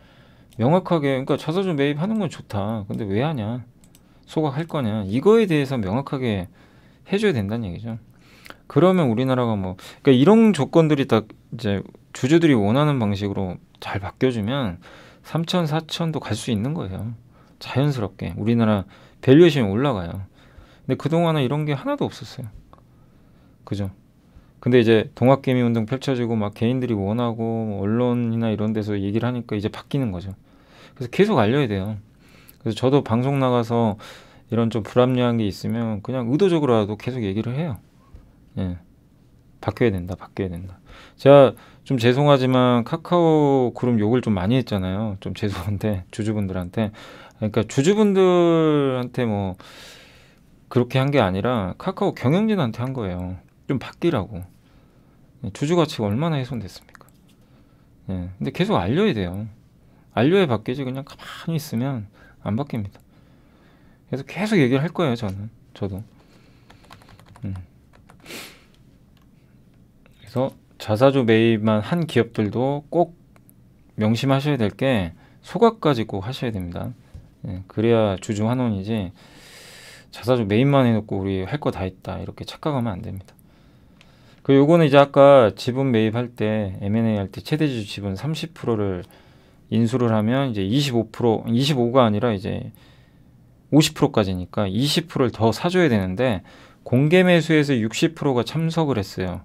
명확하게 그러니까 자사주 매입하는 건 좋다. 근데 왜 하냐? 소각할 거냐 이거에 대해서 명확하게 해줘야 된다는 얘기죠. 그러면 우리나라가 뭐 그러니까 이런 조건들이 딱 이제 주주들이 원하는 방식으로 잘 바뀌어주면 3천 4천도 갈 수 있는 거예요. 자연스럽게 우리나라 밸류에이션이 올라가요. 근데 그동안은 이런 게 하나도 없었어요. 그죠? 근데 이제 동학개미 운동 펼쳐지고 막 개인들이 원하고 뭐 언론이나 이런 데서 얘기를 하니까 이제 바뀌는 거죠. 그래서 계속 알려야 돼요. 그래서 저도 방송 나가서 이런 좀 불합리한 게 있으면 그냥 의도적으로라도 계속 얘기를 해요. 예. 바뀌어야 된다, 바뀌어야 된다. 제가 좀 죄송하지만 카카오 그룹 욕을 좀 많이 했잖아요. 좀 죄송한데, 주주분들한테. 그러니까 주주분들한테 뭐, 그렇게 한 게 아니라 카카오 경영진한테 한 거예요. 좀 바뀌라고. 예, 주주 가치가 얼마나 훼손됐습니까? 예. 근데 계속 알려야 돼요. 알려야 바뀌지, 그냥 가만히 있으면 안 바뀝니다. 그래서 계속 얘기를 할 거예요, 저는. 저도. 음. 그래서 자사주 매입만 한 기업들도 꼭 명심하셔야 될 게 소각까지 꼭 하셔야 됩니다. 예, 그래야 주주 환원이지 자사주 매입만 해놓고 우리 할 거다 했다 이렇게 착각하면 안 됩니다. 그 요거는 이제 아까 지분 매입할 때 M&A 할 때 최대 주 지분 30%를 인수를 하면 이제 25% 25가 아니라 이제 50%까지니까 20%를 더 사줘야 되는데 공개 매수에서 60%가 참석을 했어요.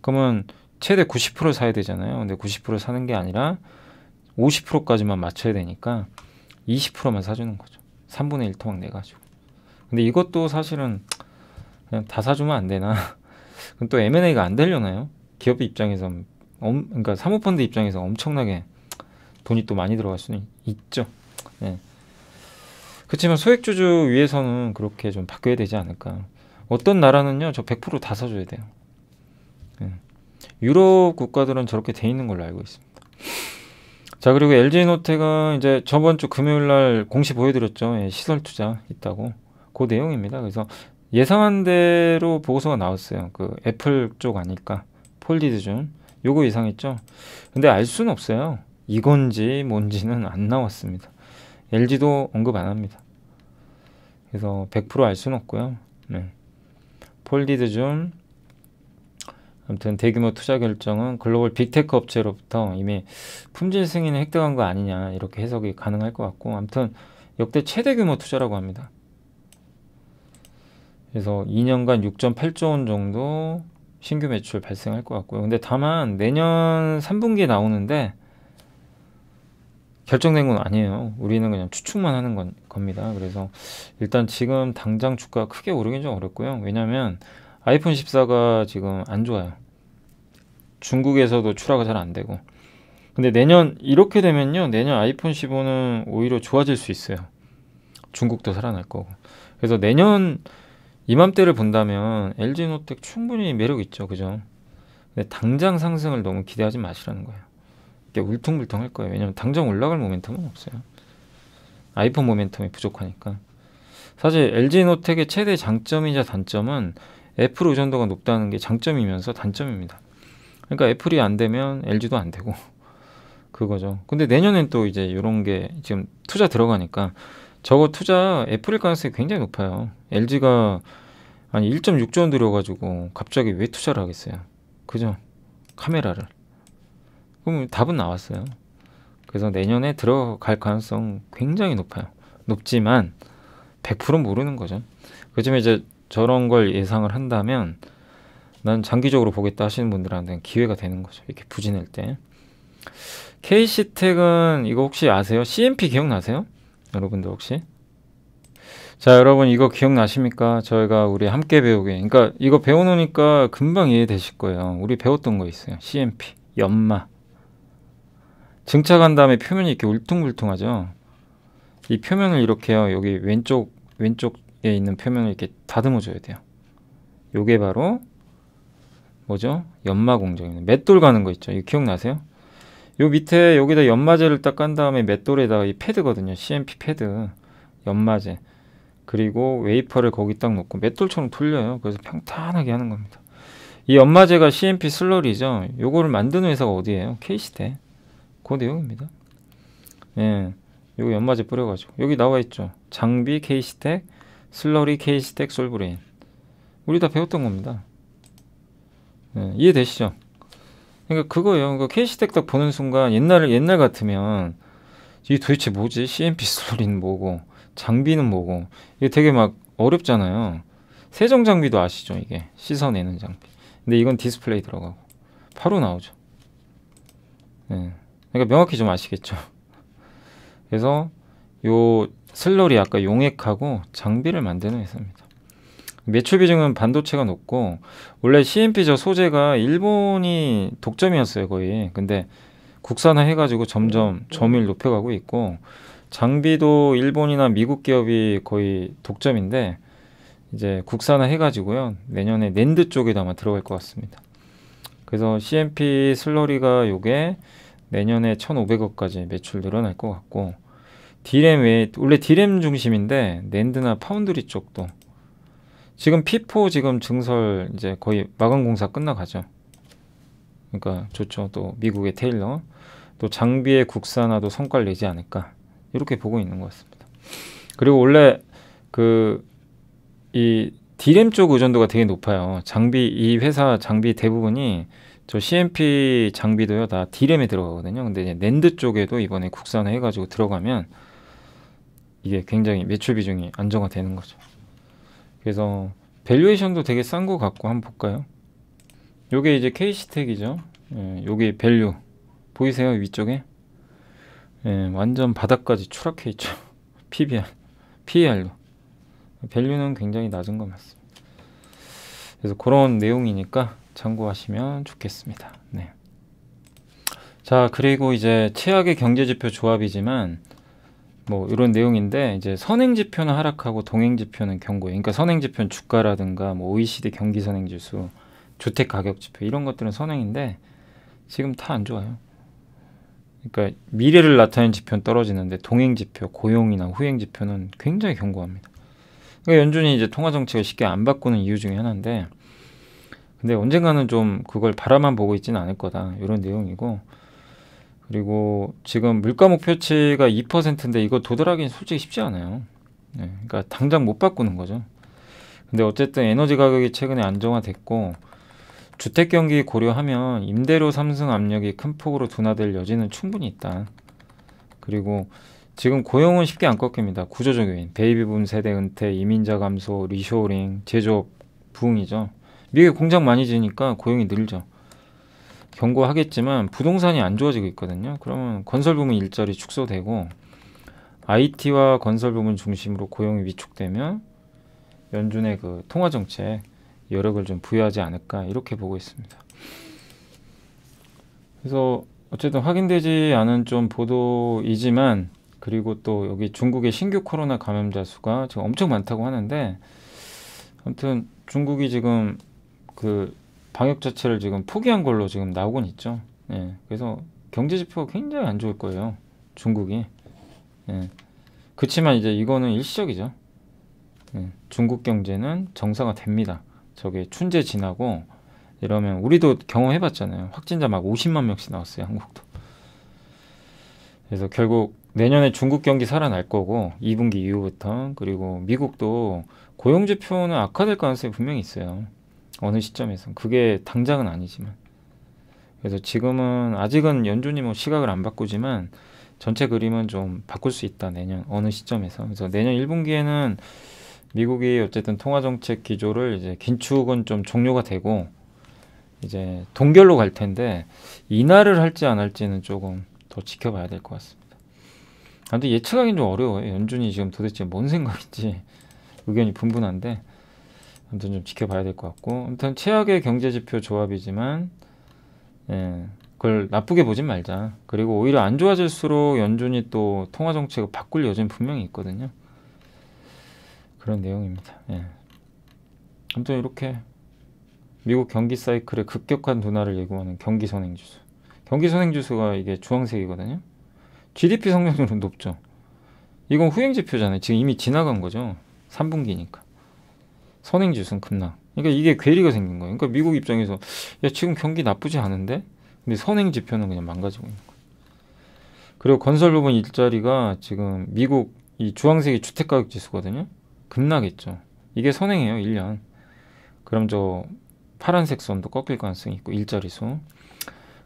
그러면 최대 90%를 사야 되잖아요. 근데 90%를 사는 게 아니라 50%까지만 맞춰야 되니까 20%만 사주는 거죠. 3분의 1 토막 내가지고. 근데 이것도 사실은 그냥 다 사주면 안 되나? *laughs* 그럼 또 M&A가 안 되려나요? 기업 입장에서, 엄, 그러니까 사모펀드 입장에서 엄청나게 돈이 또 많이 들어갈 수는 있죠. 네. 그렇지만 소액주주 위해서는 그렇게 좀 바뀌어야 되지 않을까. 어떤 나라는요, 저 100%다 사줘야 돼요. 네. 유럽 국가들은 저렇게 돼 있는 걸로 알고 있습니다. 자 그리고 LG노태가 이제 저번 주 금요일 날 공시 보여드렸죠 예, 시설 투자 있다고 그 내용입니다 그래서 예상한 대로 보고서가 나왔어요 그 애플 쪽 아닐까 폴디드 중 요거 예상했죠 근데 알 수는 없어요 이건지 뭔지는 안 나왔습니다. LG도 언급 안 합니다. 그래서 100%알 수는 없고요. 네. 폴디드 좀 아무튼 대규모 투자 결정은 글로벌 빅테크 업체로부터 이미 품질 승인을 획득한 거 아니냐 이렇게 해석이 가능할 것 같고 아무튼 역대 최대 규모 투자라고 합니다. 그래서 2년간 6.8조 원 정도 신규 매출 발생할 것 같고요. 근데 다만 내년 3분기에 나오는데 결정된 건 아니에요. 우리는 그냥 추측만 하는 건, 겁니다. 그래서 일단 지금 당장 주가 크게 오르긴 좀 어렵고요. 왜냐하면 아이폰 14가 지금 안 좋아요. 중국에서도 출하가 잘 안 되고. 근데 내년 이렇게 되면요. 내년 아이폰 15는 오히려 좋아질 수 있어요. 중국도 살아날 거고. 그래서 내년 이맘때를 본다면 LG 노텍 충분히 매력 있죠. 그죠? 근데 당장 상승을 너무 기대하지 마시라는 거예요. 꽤 울퉁불퉁할 거예요. 왜냐면 당장 올라갈 모멘텀은 없어요. 아이폰 모멘텀이 부족하니까. 사실 LG 노텍의 최대 장점이자 단점은 애플 의존도가 높다는 게 장점이면서 단점입니다. 그러니까 애플이 안 되면 LG도 안 되고 *laughs* 그거죠. 근데 내년엔 또 이제 이런 게 지금 투자 들어가니까 저거 투자 애플일 가능성이 굉장히 높아요. LG가 아니 1.6조 원 들여가지고 갑자기 왜 투자를 하겠어요? 그죠? 카메라를. 그럼 답은 나왔어요. 그래서 내년에 들어갈 가능성 굉장히 높아요. 높지만 100% 모르는 거죠. 그쯤에 이제 저런 걸 예상을 한다면 난 장기적으로 보겠다 하시는 분들한테는 기회가 되는 거죠. 이렇게 부진할 때. k c 텍은 이거 혹시 아세요? CMP 기억나세요? 여러분들 혹시? 자 여러분 이거 기억나십니까? 저희가 우리 함께 배우게 그러니까 이거 배워놓으니까 금방 이해되실 거예요 우리 배웠던 거 있어요 CMP, 연마 증착한 다음에 표면이 이렇게 울퉁불퉁하죠. 이 표면을 이렇게요. 여기 왼쪽 왼쪽에 있는 표면을 이렇게 다듬어 줘야 돼요. 요게 바로 뭐죠? 연마 공정입니다. 맷돌 가는 거 있죠. 이거 기억나세요? 요 밑에 여기다 연마제를 딱 깐 다음에 맷돌에다가 이 패드거든요. CMP 패드. 연마제. 그리고 웨이퍼를 거기 딱 놓고 맷돌처럼 돌려요. 그래서 평탄하게 하는 겁니다. 이 연마제가 CMP 슬러리죠. 요거를 만드는 회사가 어디예요? 케이시대. 그 내용입니다. 예. 요거 연마제 뿌려가지고 여기 나와있죠. 장비 케이스택, 슬러리 케이스택, 솔브레인. 우리 다 배웠던 겁니다. 예, 이해되시죠? 그니까 그거예요. 그 그러니까 케이스택 딱 보는 순간 옛날 옛날 같으면 이게 도대체 뭐지? CMP 슬러리는 뭐고 장비는 뭐고 이게 되게 막 어렵잖아요. 세정 장비도 아시죠? 이게 씻어내는 장비. 근데 이건 디스플레이 들어가고 바로 나오죠. 예. 그러니까 명확히 좀 아시겠죠. *laughs* 그래서 요슬롤리 아까 용액하고 장비를 만드는 회사입니다. 매출 비중은 반도체가 높고 원래 CMP 저 소재가 일본이 독점이었어요 거의. 근데 국산화 해가지고 점점 음, 음. 점유율 높여가고 있고 장비도 일본이나 미국 기업이 거의 독점인데 이제 국산화 해가지고요 내년에 낸드 쪽에도 아마 들어갈 것 같습니다. 그래서 CMP 슬러리가 요게 내년에 1,500억까지 매출 늘어날 것 같고 디램 외에 원래 디램 중심인데 낸드나 파운드리 쪽도 지금 피포 지금 증설 이제 거의 마감 공사 끝나가죠. 그러니까 좋죠. 또 미국의 테일러 또 장비의 국산화도 성과를 내지 않을까 이렇게 보고 있는 것 같습니다. 그리고 원래 그 이 디램 쪽 의존도가 되게 높아요. 장비 이 회사 장비 대부분이 저 CMP 장비도요 다 D램에 들어가거든요. 근데 이제 낸드 쪽에도 이번에 국산화 해가지고 들어가면 이게 굉장히 매출 비중이 안정화되는 거죠. 그래서 밸류에이션도 되게 싼 거 같고 한번 볼까요? 요게 이제 k 시텍이죠 예, 요게 밸류 보이세요 위쪽에? 예, 완전 바닥까지 추락해 있죠. *laughs* PBR, PER로 밸류는 굉장히 낮은 거 맞습니다. 그래서 그런 내용이니까 참고하시면 좋겠습니다. 네. 자, 그리고 이제 최악의 경제지표 조합이지만 뭐 이런 내용인데 이제 선행지표는 하락하고 동행지표는 경고 그러니까 선행지표는 주가라든가 뭐 OECD 경기 선행지수, 주택 가격 지표 이런 것들은 선행인데 지금 다 안 좋아요. 그러니까 미래를 나타내는 지표는 떨어지는데 동행 지표, 고용이나 후행 지표는 굉장히 경고합니다 그러니까 연준이 이제 통화 정책을 쉽게 안 바꾸는 이유 중에 하나인데 근데 언젠가는 좀 그걸 바라만 보고 있지는 않을 거다 이런 내용이고 그리고 지금 물가 목표치가 2%인데 이거 도달하기는 솔직히 쉽지 않아요. 네, 그러니까 당장 못 바꾸는 거죠. 근데 어쨌든 에너지 가격이 최근에 안정화됐고 주택 경기 고려하면 임대료 상승 압력이 큰 폭으로 둔화될 여지는 충분히 있다. 그리고 지금 고용은 쉽게 안 꺾입니다. 구조적인 베이비붐 세대 은퇴, 이민자 감소, 리쇼링, 제조업 부흥이죠. 미국 공장 많이 지니까 고용이 늘죠. 경고하겠지만 부동산이 안 좋아지고 있거든요. 그러면 건설 부문 일자리 축소되고 IT와 건설 부문 중심으로 고용이 위축되면 연준의 그 통화 정책 여력을 좀 부여하지 않을까 이렇게 보고 있습니다. 그래서 어쨌든 확인되지 않은 좀 보도이지만 그리고 또 여기 중국의 신규 코로나 감염자 수가 지금 엄청 많다고 하는데 아무튼 중국이 지금 그 방역 자체를 지금 포기한 걸로 지금 나오곤 있죠. 예. 그래서 경제 지표가 굉장히 안 좋을 거예요. 중국이. 예. 그렇지만 이제 이거는 일시적이죠. 예. 중국 경제는 정상화 됩니다. 저게 춘제 지나고 이러면 우리도 경험해 봤잖아요. 확진자 막 50만 명씩 나왔어요, 한국도. 그래서 결국 내년에 중국 경기 살아날 거고 2분기 이후부터 그리고 미국도 고용 지표는 악화될 가능성이 분명히 있어요. 어느 시점에서 그게 당장은 아니지만 그래서 지금은 아직은 연준이 뭐 시각을 안 바꾸지만 전체 그림은 좀 바꿀 수 있다 내년 어느 시점에서 그래서 내년 1분기에는 미국이 어쨌든 통화 정책 기조를 이제 긴축은 좀 종료가 되고 이제 동결로 갈 텐데 이날을 할지 안 할지는 조금 더 지켜봐야 될 것 같습니다. 아무튼 예측하기는 좀 어려워요. 연준이 지금 도대체 뭔 생각인지 *laughs* 의견이 분분한데 아무튼 좀 지켜봐야 될 것 같고 아무튼 최악의 경제지표 조합이지만 예, 그걸 나쁘게 보진 말자 그리고 오히려 안 좋아질수록 연준이 또 통화정책을 바꿀 여지는 분명히 있거든요 그런 내용입니다 예. 아무튼 이렇게 미국 경기 사이클의 급격한 둔화를 예고하는 경기 선행지수 경기 선행지수가 이게 주황색이거든요 GDP 성장률은 높죠 이건 후행지표잖아요 지금 이미 지나간 거죠 3분기니까 선행지수는 급락. 그러니까 이게 괴리가 생긴 거예요. 그러니까 미국 입장에서 야 지금 경기 나쁘지 않은데 근데 선행 지표는 그냥 망가지고 있는 거예요. 그리고 건설 부분 일자리가 지금 미국 이 주황색이 주택 가격 지수거든요. 급락했죠. 이게 선행이에요. 1년. 그럼 저 파란색 선도 꺾일 가능성이 있고 일자리 수.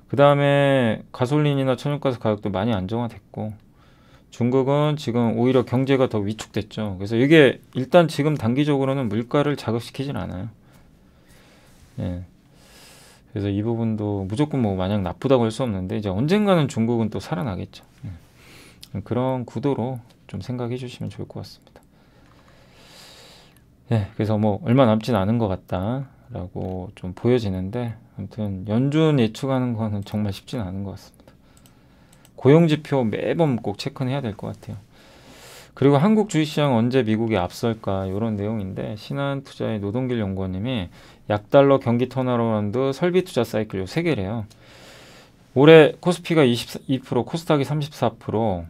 그 다음에 가솔린이나 천연가스 가격도 많이 안정화됐고 중국은 지금 오히려 경제가 더 위축됐죠. 그래서 이게 일단 지금 단기적으로는 물가를 자극시키진 않아요. 예. 그래서 이 부분도 무조건 뭐 마냥 나쁘다고 할 수 없는데 이제 언젠가는 중국은 또 살아나겠죠. 예. 그런 구도로 좀 생각해 주시면 좋을 것 같습니다. 예, 그래서 뭐 얼마 남진 않은 것 같다라고 좀 보여지는데 아무튼 연준 예측하는 거는 정말 쉽진 않은 것 같습니다. 고용 지표 매번 꼭 체크는 해야 될 것 같아요. 그리고 한국 주식시장 언제 미국에 앞설까 이런 내용인데 신한투자의 노동길 연구원님이 약달러 경기 터널라운드 설비 투자 사이클 요 세 개래요. 올해 코스피가 22% 코스닥이 34%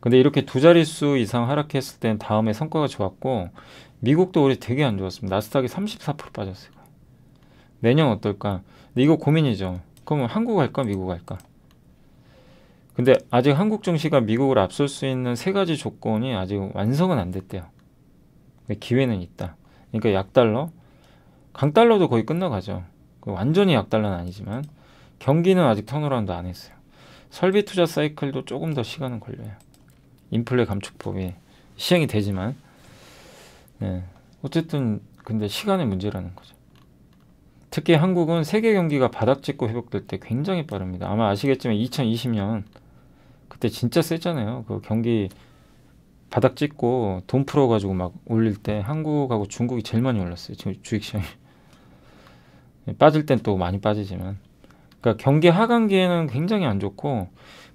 근데 이렇게 두 자릿수 이상 하락했을 땐 다음에 성과가 좋았고 미국도 올해 되게 안 좋았습니다. 나스닥이 34% 빠졌어요. 내년 어떨까? 근데 이거 고민이죠. 그러면 한국 갈까 미국 갈까? 근데 아직 한국 증시가 미국을 앞설 수 있는 세 가지 조건이 아직 완성은 안 됐대요. 근데 기회는 있다. 그러니까 약달러, 강달러도 거의 끝나가죠. 그 완전히 약달러는 아니지만 경기는 아직 턴어라운드 안 했어요. 설비 투자 사이클도 조금 더 시간은 걸려요. 인플레 감축법이 시행이 되지만 네. 어쨌든 근데 시간의 문제라는 거죠. 특히 한국은 세계 경기가 바닥 찍고 회복될 때 굉장히 빠릅니다. 아마 아시겠지만 2020년 그때 진짜 셌잖아요. 그 경기 바닥 찍고 돈 풀어가지고 막 올릴 때 한국하고 중국이 제일 많이 올랐어요. 지금 주식 시장이 예, 빠질 땐 또 많이 빠지지만, 그러니까 경기 하강기에는 굉장히 안 좋고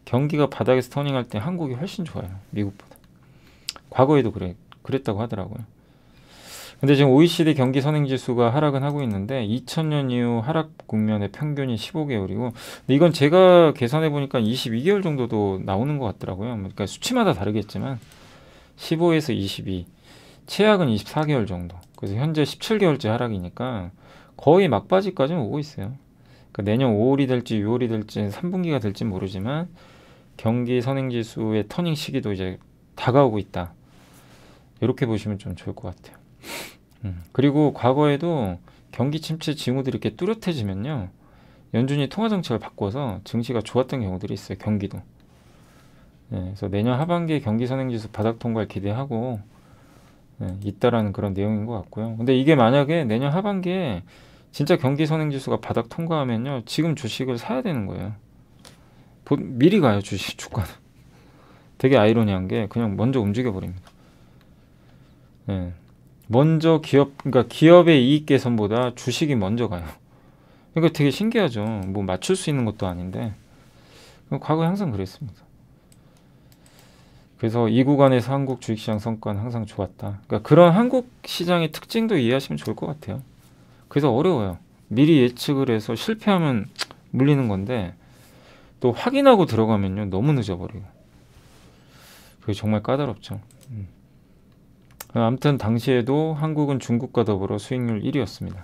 경기가 바닥에서 터닝할 때 한국이 훨씬 좋아요. 미국보다. 과거에도 그래 그랬다고 하더라고요. 근데 지금 OECD 경기 선행 지수가 하락은 하고 있는데 2000년 이후 하락 국면의 평균이 15개월이고 이건 제가 계산해 보니까 22개월 정도도 나오는 것 같더라고요. 그러니까 수치마다 다르겠지만 15에서 22, 최악은 24개월 정도. 그래서 현재 17개월째 하락이니까 거의 막바지까지 오고 있어요. 그러니까 내년 5월이 될지 6월이 될지 3분기가 될지 모르지만 경기 선행지수의 터닝 시기도 이제 다가오고 있다. 이렇게 보시면 좀 좋을 것 같아요. 음. 그리고 과거에도 경기 침체 징후들이 이렇게 뚜렷해지면요. 연준이 통화 정책을 바꿔서 증시가 좋았던 경우들이 있어요. 경기도. 네, 그래서 내년 하반기에 경기 선행지수 바닥 통과를 기대하고 네, 있다라는 그런 내용인 것 같고요. 근데 이게 만약에 내년 하반기에 진짜 경기 선행지수가 바닥 통과하면요. 지금 주식을 사야 되는 거예요. 보, 미리 가요. 주식 *laughs* 주가는. 되게 아이러니한 게 그냥 먼저 움직여 버립니다. 네. 예. 먼저 기업 그러니까 기업의 이익 개선보다 주식이 먼저 가요. 이거 되게 신기하죠. 뭐 맞출 수 있는 것도 아닌데 과거 항상 그랬습니다. 그래서 이 구간에서 한국 주식시장 성과는 항상 좋았다. 그러니까 그런 한국 시장의 특징도 이해하시면 좋을 것 같아요. 그래서 어려워요. 미리 예측을 해서 실패하면 물리는 건데 또 확인하고 들어가면요 너무 늦어버려요. 그게 정말 까다롭죠. 어, 아무튼 당시에도 한국은 중국과 더불어 수익률 1위였습니다.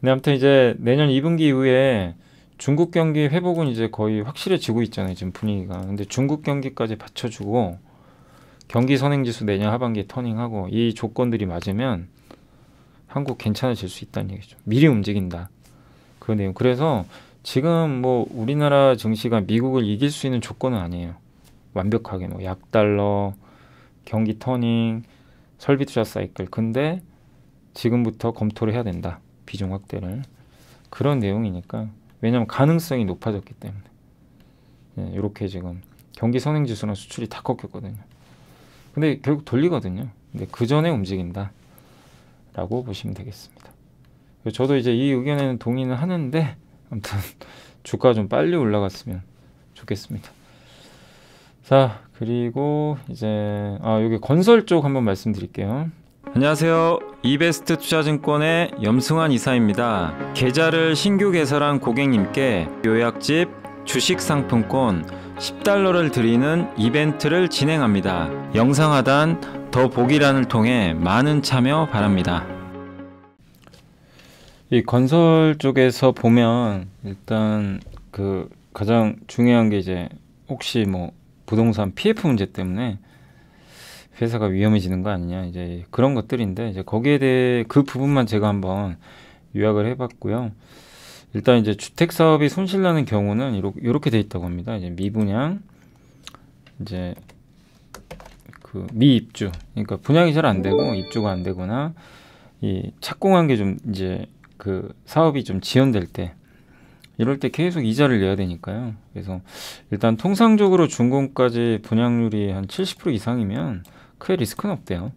근데 아무튼 이제 내년 2분기 이후에 중국 경기 회복은 이제 거의 확실해지고 있잖아요. 지금 분위기가. 근데 중국 경기까지 받쳐주고 경기 선행지수 내년 하반기에 터닝하고 이 조건들이 맞으면 한국 괜찮아질 수 있다는 얘기죠. 미리 움직인다. 그 내용. 그래서 지금 뭐 우리나라 증시가 미국을 이길 수 있는 조건은 아니에요. 완벽하게 뭐 약달러, 경기 터닝, 설비 투자 사이클. 근데 지금부터 검토를 해야 된다. 비중 확대를. 그런 내용이니까. 왜냐하면 가능성이 높아졌기 때문에. 네, 예, 이렇게 지금 경기 선행 지수나 수출이 다 꺾였거든요. 근데 결국 돌리거든요. 근데 그 전에 움직인다. 라고 보시면 되겠습니다. 저도 이제 이 의견에는 동의는 하는데, 아무튼 *laughs* 주가 좀 빨리 올라갔으면 좋겠습니다. 자, 그리고 이제 아 여기 건설 쪽 한번 말씀드릴게요. 안녕하세요. 이베스트 투자증권의 염승환 이사입니다. 계좌를 신규 개설한 고객님께 요약집, 주식상품권, 10달러를 드리는 이벤트를 진행합니다. 영상 하단 더 보기란을 통해 많은 참여 바랍니다. 이 건설 쪽에서 보면 일단 그 가장 중요한 게 이제 혹시 뭐 부동산 PF 문제 때문에 회사가 위험해지는 거 아니냐 이제 그런 것들인데 이제 거기에 대해 그 부분만 제가 한번 요약을 해봤고요. 일단 이제 주택 사업이 손실나는 경우는 이렇게, 이렇게 돼 있다고 합니다. 이제 미분양 이제 그 미입주 그러니까 분양이 잘 안 되고 입주가 안 되거나 이 착공한 게 좀 이제 그 사업이 좀 지연될 때 이럴 때 계속 이자를 내야 되니까요. 그래서 일단 통상적으로 중공까지 분양률이 한 70% 이상이면 크게 리스크는 없대요.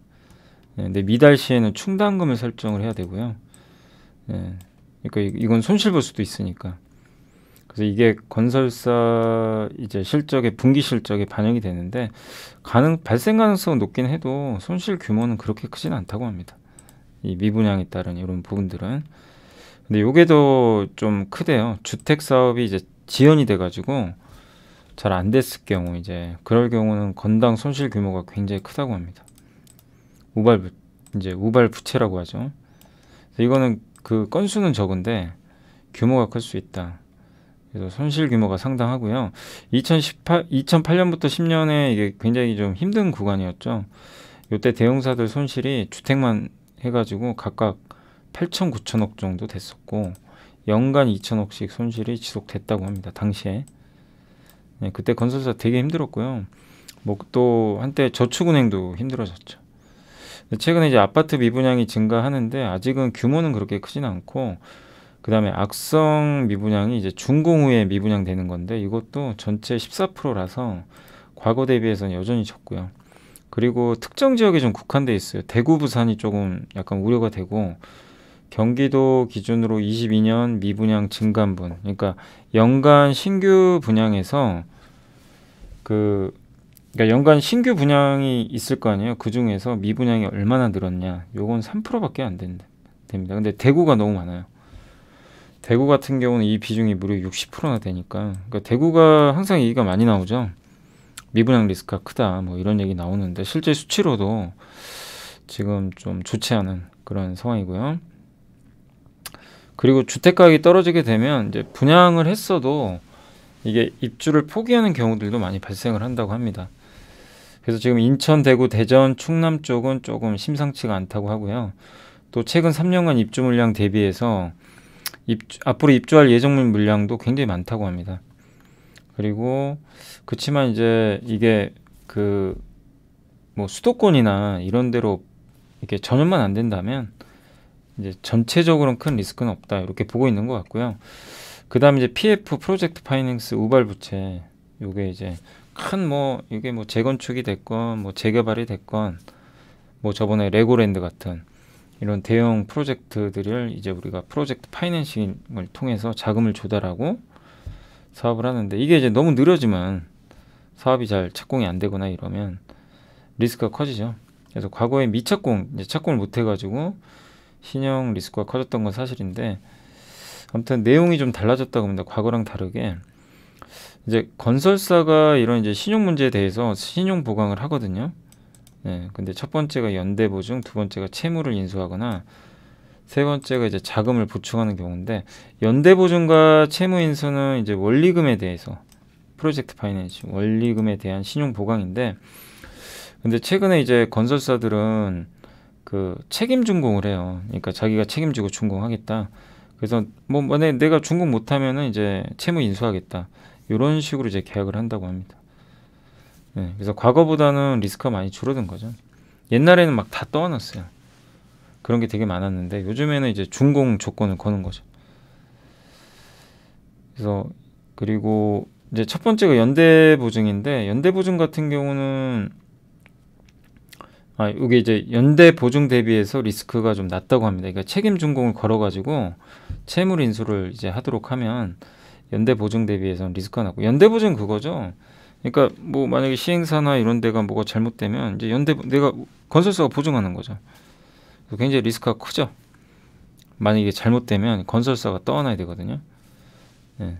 네, 근데 미달 시에는 충당금을 설정을 해야 되고요. 네, 그러니까 이, 건 손실 볼 수도 있으니까. 그래서 이게 건설사 이제 실적에 분기 실적에 반영이 되는데 가능 발생 가능성은 높긴 해도 손실 규모는 그렇게 크진 않다고 합니다. 이 미분양에 따른 이런 부분들은 근데 요게도 좀 크대요. 주택 사업이 이제 지연이 돼가지고 잘 안 됐을 경우 이제 그럴 경우는 건당 손실 규모가 굉장히 크다고 합니다. 우발 이제 우발 부채라고 하죠. 이거는 그 건수는 적은데 규모가 클 수 있다. 그래서 손실 규모가 상당하고요. 2018 2008년부터 10년에 이게 굉장히 좀 힘든 구간이었죠. 요때 대형사들 손실이 주택만 해가지고 각각 8천 9천억 정도 됐었고 연간 2천억씩 손실이 지속됐다고 합니다. 당시에 네, 그때 건설사 되게 힘들었고요. 뭐 또 한때 저축은행도 힘들어졌죠. 최근에 이제 아파트 미분양이 증가하는데 아직은 규모는 그렇게 크진 않고 그 다음에 악성 미분양이 이제 준공 후에 미분양되는 건데 이것도 전체 14%라서 과거 대비해서는 여전히 적고요. 그리고 특정 지역에 좀 국한돼 있어요. 대구, 부산이 조금 약간 우려가 되고 경기도 기준으로 22년 미분양 증감분 그러니까 연간 신규 분양에서 그 그러니까 연간 신규 분양이 있을 거 아니에요. 그 중에서 미분양이 얼마나 늘었냐. 요건 3%밖에 안된 됩니다. 근데 대구가 너무 많아요. 대구 같은 경우는 이 비중이 무려 60%나 되니까. 그러니까 대구가 항상 얘기가 많이 나오죠. 미분양 리스크가 크다. 뭐 이런 얘기 나오는데 실제 수치로도 지금 좀 좋지 않은 그런 상황이고요. 그리고 주택 가격이 떨어지게 되면 이제 분양을 했어도 이게 입주를 포기하는 경우들도 많이 발생을 한다고 합니다. 그래서 지금 인천, 대구, 대전, 충남 쪽은 조금 심상치가 않다고 하고요. 또 최근 3년간 입주 물량 대비해서 입주, 앞으로 입주할 예정물 물량도 굉장히 많다고 합니다. 그리고 그렇지만 이제 이게 그 뭐 수도권이나 이런 데로 이렇게 전염만 안 된다면 이제 전체적으로는 큰 리스크는 없다 이렇게 보고 있는 것 같고요. 그다음 이제 PF 프로젝트 파이낸스 우발 부채 요게 이제 큰 뭐 이게 뭐 재건축이 됐건 뭐 재개발이 됐건 뭐 저번에 레고랜드 같은 이런 대형 프로젝트들을 이제 우리가 프로젝트 파이낸싱을 통해서 자금을 조달하고 사업을 하는데 이게 이제 너무 느려지면 사업이 잘 착공이 안 되거나 이러면 리스크가 커지죠. 그래서 과거에 미착공, 이제 착공을 못 해가지고 신용 리스크가 커졌던 건 사실인데 아무튼 내용이 좀 달라졌다고 합니다. 과거랑 다르게 이제 건설사가 이런 이제 신용 문제에 대해서 신용 보강을 하거든요. 네, 근데 첫 번째가 연대 보증, 두 번째가 채무를 인수하거나 세 번째가 이제 자금을 보충하는 경우인데 연대 보증과 채무 인수는 이제 원리금에 대해서 프로젝트 파이낸싱 원리금에 대한 신용 보강인데 근데 최근에 이제 건설사들은 그 책임 준공을 해요. 그러니까 자기가 책임지고 준공하겠다. 그래서 뭐 만약에 내가 준공 못하면은 이제 채무 인수하겠다. 이런 식으로 이제 계약을 한다고 합니다. 네, 그래서 과거보다는 리스크가 많이 줄어든 거죠. 옛날에는 막 다 떠안았어요. 그런 게 되게 많았는데 요즘에는 이제 준공 조건을 거는 거죠. 그래서 그리고 이제 첫 번째가 연대 보증인데 연대 보증 같은 경우는 아, 이게 이제 연대 보증 대비해서 리스크가 좀 낮다고 합니다. 그러니까 책임 준공을 걸어가지고 채무 인수를 이제 하도록 하면 연대 보증 대비해서는 리스크가 낮고 연대 보증 그거죠. 그러니까 뭐 만약에 시행사나 이런 데가 뭐가 잘못되면 이제 연대 내가 건설사가 보증하는 거죠. 굉장히 리스크가 크죠. 만약에 잘못되면 건설사가 떠나야 되거든요. 예.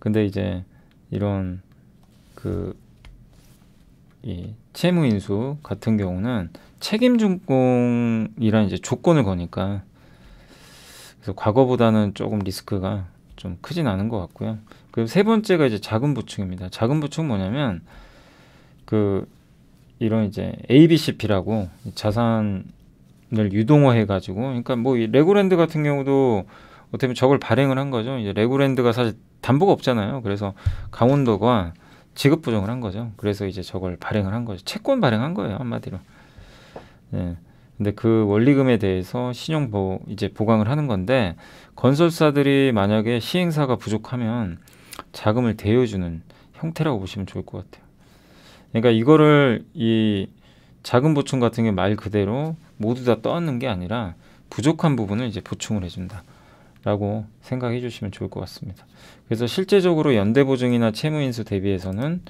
근데 이제 이런 그이 채무인수 같은 경우는 책임증공이란 이제 조건을 거니까 그래서 과거보다는 조금 리스크가 좀 크진 않은 것 같고요. 그리고 세 번째가 이제 자금 부충입니다. 자금 부충 뭐냐면 그 이런 이제 ABCP라고 자산을 유동화해 가지고 그러니까 뭐이 레고랜드 같은 경우도 어떻게 보면 저걸 발행을 한 거죠. 이제 레고랜드가 사실 담보가 없잖아요. 그래서 강원도가 지급 부정을 한 거죠. 그래서 이제 저걸 발행을 한 거죠. 채권 발행한 거예요 한마디로. 예. 근데 그 원리금에 대해서 신용 보 이제 보강을 하는 건데 건설사들이 만약에 시행사가 부족하면 자금을 대여주는 형태라고 보시면 좋을 것 같아요. 그러니까 이거를 이 자금 보충 같은 게 말 그대로 모두 다 떠안는 게 아니라 부족한 부분을 이제 보충을 해준다. 라고 생각해 주시면 좋을 것 같습니다. 그래서 실제적으로 연대보증이나 채무인수 대비해서는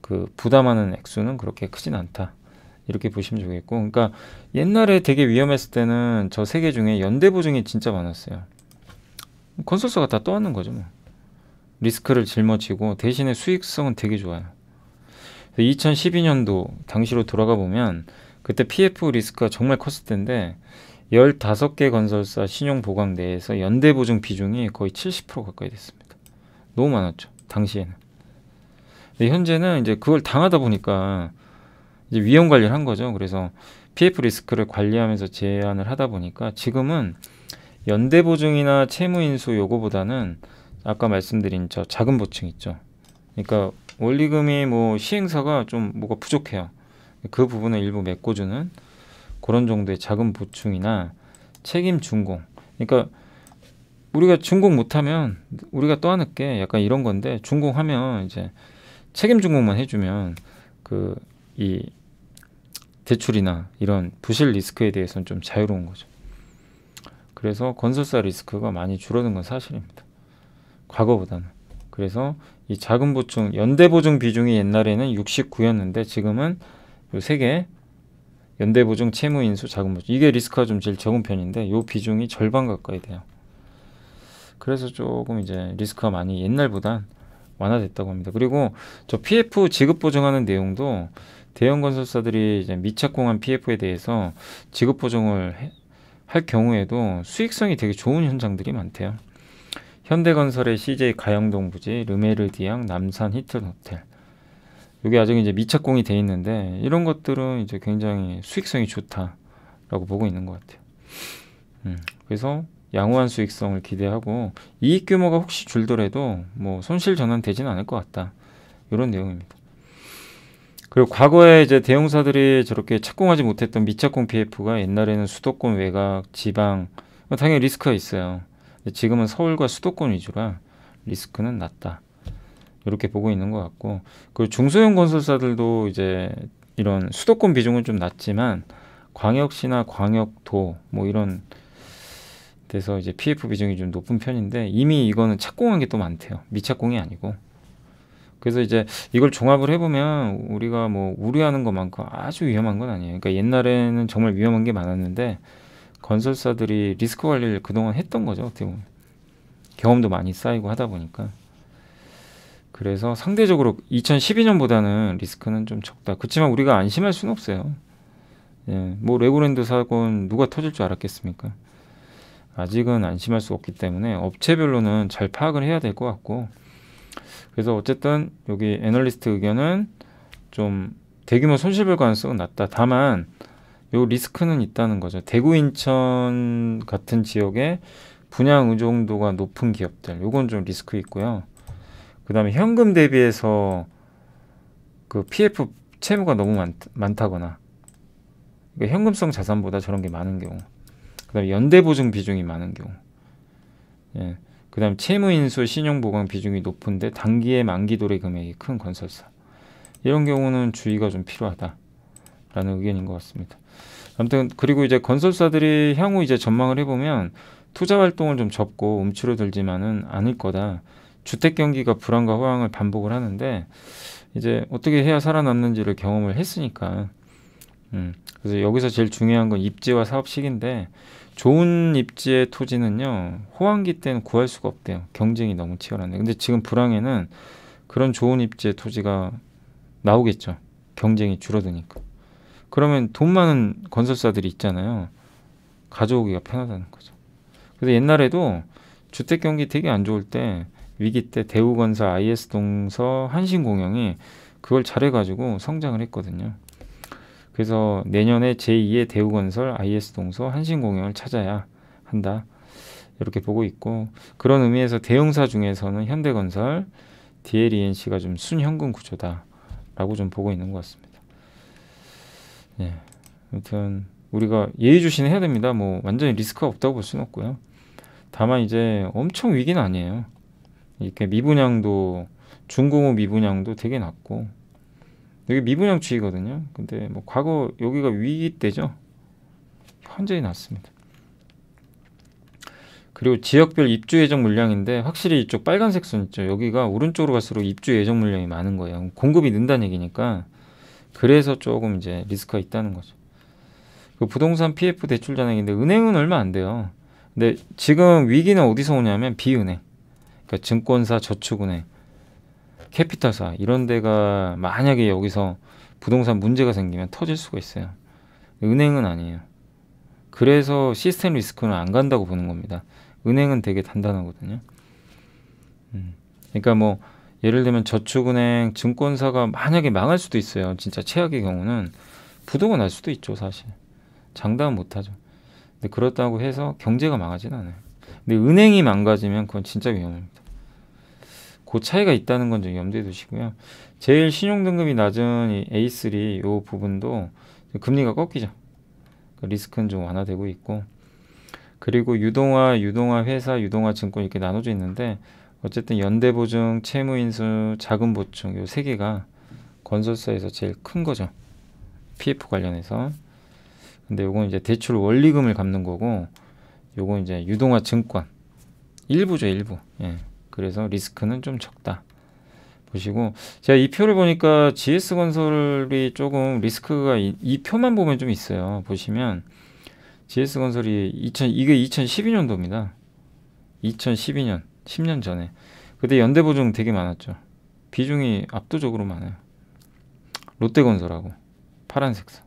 그 부담하는 액수는 그렇게 크진 않다. 이렇게 보시면 좋겠고 그러니까 옛날에 되게 위험했을 때는 저 세 개 중에 연대보증이 진짜 많았어요. 컨설서가 다 떠안는 거죠. 뭐. 리스크를 짊어지고 대신에 수익성은 되게 좋아요. 2012년도 당시로 돌아가 보면 그때 PF 리스크가 정말 컸을 텐데 열다섯 개 건설사 신용보강 내에서 연대보증 비중이 거의 70% 가까이 됐습니다. 너무 많았죠. 당시에는. 근데 현재는 이제 그걸 당하다 보니까 이제 위험 관리를 한 거죠. 그래서 PF 리스크를 관리하면서 제한을 하다 보니까 지금은 연대보증이나 채무인수 요구보다는 아까 말씀드린 저 작은 보증 있죠. 그러니까 원리금이 뭐 시행사가 좀 뭐가 부족해요. 그 부분을 일부 메꿔주는 그런 정도의 자금 보충이나 책임 준공. 그러니까 우리가 준공 못하면 우리가 떠안을게 약간 이런 건데 준공하면 이제 책임 준공만 해주면 그 이 대출이나 이런 부실 리스크에 대해서는 좀 자유로운 거죠. 그래서 건설사 리스크가 많이 줄어든 건 사실입니다. 과거보다는. 그래서 이 자금 보충 연대 보증 비중이 옛날에는 69였는데 지금은 요세개 연대보증, 채무인수, 자금보증 이게 리스크가 좀 제일 적은 편인데 요 비중이 절반 가까이 돼요. 그래서 조금 이제 리스크가 많이 옛날보단 완화됐다고 합니다. 그리고 저 PF 지급 보증하는 내용도 대형 건설사들이 이제 미착공한 PF에 대해서 지급 보증을 할 경우에도 수익성이 되게 좋은 현장들이 많대요. 현대건설의 CJ 가영동 부지, 르메르 디앙, 남산 히틀 호텔, 이게 아직 이제 미착공이 돼 있는데 이런 것들은 이제 굉장히 수익성이 좋다라고 보고 있는 것 같아요. 음, 그래서 양호한 수익성을 기대하고 이익 규모가 혹시 줄더라도 뭐 손실 전환 되지는 않을 것 같다. 이런 내용입니다. 그리고 과거에 이제 대형사들이 저렇게 착공하지 못했던 미착공 PF가 옛날에는 수도권 외곽 지방 당연히 리스크가 있어요. 지금은 서울과 수도권 위주라 리스크는 낮다. 이렇게 보고 있는 것 같고 그 중소형 건설사들도 이제 이런 수도권 비중은 좀 낮지만 광역시나 광역도 뭐 이런 돼서 이제 PF 비중이 좀 높은 편인데 이미 이거는 착공한 게 또 많대요. 미착공이 아니고. 그래서 이제 이걸 종합을 해보면 우리가 뭐 우려하는 것만큼 아주 위험한 건 아니에요. 그러니까 옛날에는 정말 위험한 게 많았는데 건설사들이 리스크 관리를 그동안 했던 거죠. 어떻게 보면. 경험도 많이 쌓이고 하다 보니까. 그래서 상대적으로 2012년보다는 리스크는 좀 적다. 그렇지만 우리가 안심할 수는 없어요. 예, 뭐 레고랜드 사건 누가 터질 줄 알았겠습니까? 아직은 안심할 수 없기 때문에 업체별로는 잘 파악을 해야 될 것 같고 그래서 어쨌든 여기 애널리스트 의견은 좀 대규모 손실볼 가능성은 낮다. 다만 요 리스크는 있다는 거죠. 대구 인천 같은 지역에 분양 의존도가 높은 기업들 요건 좀 리스크 있고요. 그다음에 현금 대비해서 그 PF 채무가 너무 많, 다거나 그러니까 현금성 자산보다 저런 게 많은 경우 그다음에 연대 보증 비중이 많은 경우 예. 그다음 채무 인수 신용 보강 비중이 높은데 단기에 만기 도래 금액이 큰 건설사 이런 경우는 주의가 좀 필요하다라는 의견인 것 같습니다. 아무튼 그리고 이제 건설사들이 향후 이제 전망을 해보면 투자 활동을 좀 접고 움츠러들지만은 않을 거다. 주택 경기가 불안과 호황을 반복을 하는데 이제 어떻게 해야 살아남는지를 경험을 했으니까 음, 그래서 여기서 제일 중요한 건 입지와 사업 시기인데 좋은 입지의 토지는요 호황기 때는 구할 수가 없대요 경쟁이 너무 치열한데 근데 지금 불황에는 그런 좋은 입지의 토지가 나오겠죠 경쟁이 줄어드니까 그러면 돈 많은 건설사들이 있잖아요 가져오기가 편하다는 거죠 근데 옛날에도 주택 경기 되게 안 좋을 때 위기 때 대우건설, IS동서, 한신공영이 그걸 잘해가지고 성장을 했거든요. 그래서 내년에 제2의 대우건설, IS동서, 한신공영을 찾아야 한다. 이렇게 보고 있고 그런 의미에서 대형사 중에서는 현대건설, DLENC가 좀 순현금 구조다라고 좀 보고 있는 것 같습니다. 예, 아무튼 우리가 예의주시는 해야 됩니다. 뭐 완전히 리스크가 없다고 볼 수는 없고요. 다만 이제 엄청 위기는 아니에요. 이렇게 미분양도 중공업 미분양도 되게 낮고 여기 미분양 주의거든요. 근데 뭐 과거 여기가 위기 때죠. 현저히 낮습니다. 그리고 지역별 입주 예정 물량인데 확실히 이쪽 빨간색 선 있죠. 여기가 오른쪽으로 갈수록 입주 예정 물량이 많은 거예요. 공급이 는다는 얘기니까 그래서 조금 이제 리스크가 있다는 거죠. 그 부동산 PF 대출 잔액인데 은행은 얼마 안 돼요. 근데 지금 위기는 어디서 오냐면 비은행. 그러니까 증권사, 저축은행, 캐피탈사 이런 데가 만약에 여기서 부동산 문제가 생기면 터질 수가 있어요. 은행은 아니에요. 그래서 시스템 리스크는 안 간다고 보는 겁니다. 은행은 되게 단단하거든요. 음. 그러니까 뭐 예를 들면 저축은행, 증권사가 만약에 망할 수도 있어요. 진짜 최악의 경우는 부도가 날 수도 있죠, 사실. 장담은 못하죠. 근데 그렇다고 해서 경제가 망하진 않아요. 근데 은행이 망가지면 그건 진짜 위험합니다. 그 차이가 있다는 건 좀 염두에 두시고요. 제일 신용등급이 낮은 이 A3 요 부분도 금리가 꺾이죠. 그 리스크는 좀 완화되고 있고 그리고 유동화, 유동화 회사, 유동화 증권 이렇게 나눠져 있는데 어쨌든 연대보증, 채무인수, 자금보충 요 세 개가 건설사에서 제일 큰 거죠. PF 관련해서. 근데 요건 이제 대출 원리금을 갚는 거고 요건 이제 유동화 증권 일부죠 일부 예. 그래서 리스크는 좀 적다. 보시고 제가 이 표를 보니까 GS 건설이 조금 리스크가 이, 이 표만 보면 좀 있어요. 보시면 GS 건설이 2000 이게 2012년도입니다. 2012년 10년 전에 그때 연대 보증 되게 많았죠. 비중이 압도적으로 많아요. 롯데건설하고 파란색서.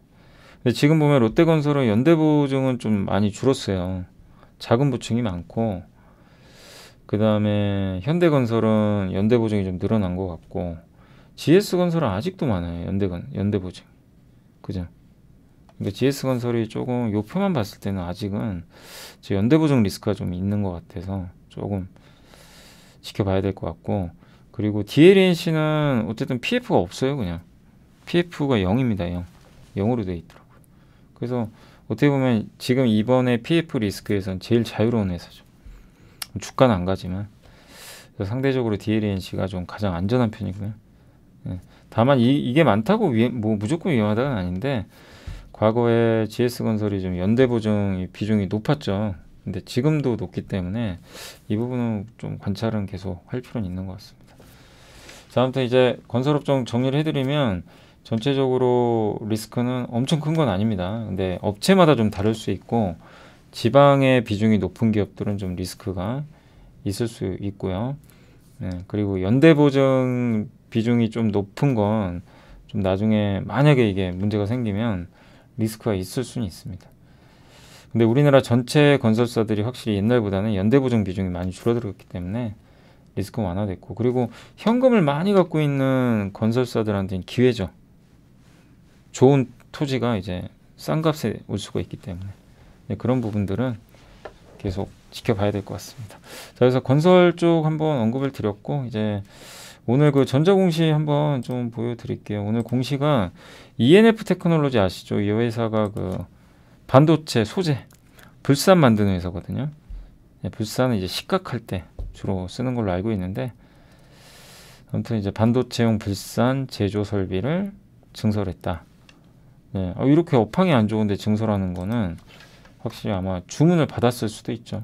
근데 지금 보면 롯데건설은 연대 보증은 좀 많이 줄었어요. 작은 보충이 많고 그 다음에 현대건설은 연대보증이 좀 늘어난 것 같고 GS건설은 아직도 많아요. 연대건 연대보증 그죠? 근데 그러니까 GS건설이 조금 요 표만 봤을 때는 아직은 제 연대보증 리스크가 좀 있는 것 같아서 조금 지켜봐야 될 것 같고 그리고 DLNC는 어쨌든 PF가 없어요 그냥 PF가 0입니다 0 0으로 돼 있더라고요 그래서 어떻게 보면 지금 이번에 PF 리스크에선 제일 자유로운 회사죠 주가는 안 가지만 상대적으로 DLNC가 좀 가장 안전한 편이고요. 예. 다만 이, 게 많다고 위뭐 무조건 위험하다는 아닌데 과거에 GS건설이 좀 연대 보증 비중이 높았죠. 근데 지금도 높기 때문에 이 부분은 좀 관찰은 계속 할 필요는 있는 것 같습니다. 자, 아무튼 이제 건설업종 정리를 해드리면 전체적으로 리스크는 엄청 큰 건 아닙니다. 근데 업체마다 좀 다를 수 있고 지방의 비중이 높은 기업들은 좀 리스크가 있을 수 있고요. 네, 그리고 연대보증 비중이 좀 높은 건 좀 나중에 만약에 이게 문제가 생기면 리스크가 있을 수는 있습니다. 근데 우리나라 전체 건설사들이 확실히 옛날보다는 연대보증 비중이 많이 줄어들었기 때문에 리스크 완화됐고 그리고 현금을 많이 갖고 있는 건설사들한테는 기회죠. 좋은 토지가 이제 싼 값에 올 수가 있기 때문에 네, 그런 부분들은 계속 지켜봐야 될 것 같습니다. 자, 그래서 건설 쪽 한번 언급을 드렸고 이제 오늘 그 전자공시 한번 좀 보여드릴게요. 오늘 공시가 ENF 테크놀로지 아시죠? 이 회사가 그 반도체 소재 불산 만드는 회사거든요. 예, 불산은 이제 식각할 때 주로 쓰는 걸로 알고 있는데 아무튼 이제 반도체용 불산 제조 설비를 증설했다. 예, 이렇게 업황이 안 좋은데 증설하는 거는 확실히 아마 주문을 받았을 수도 있죠.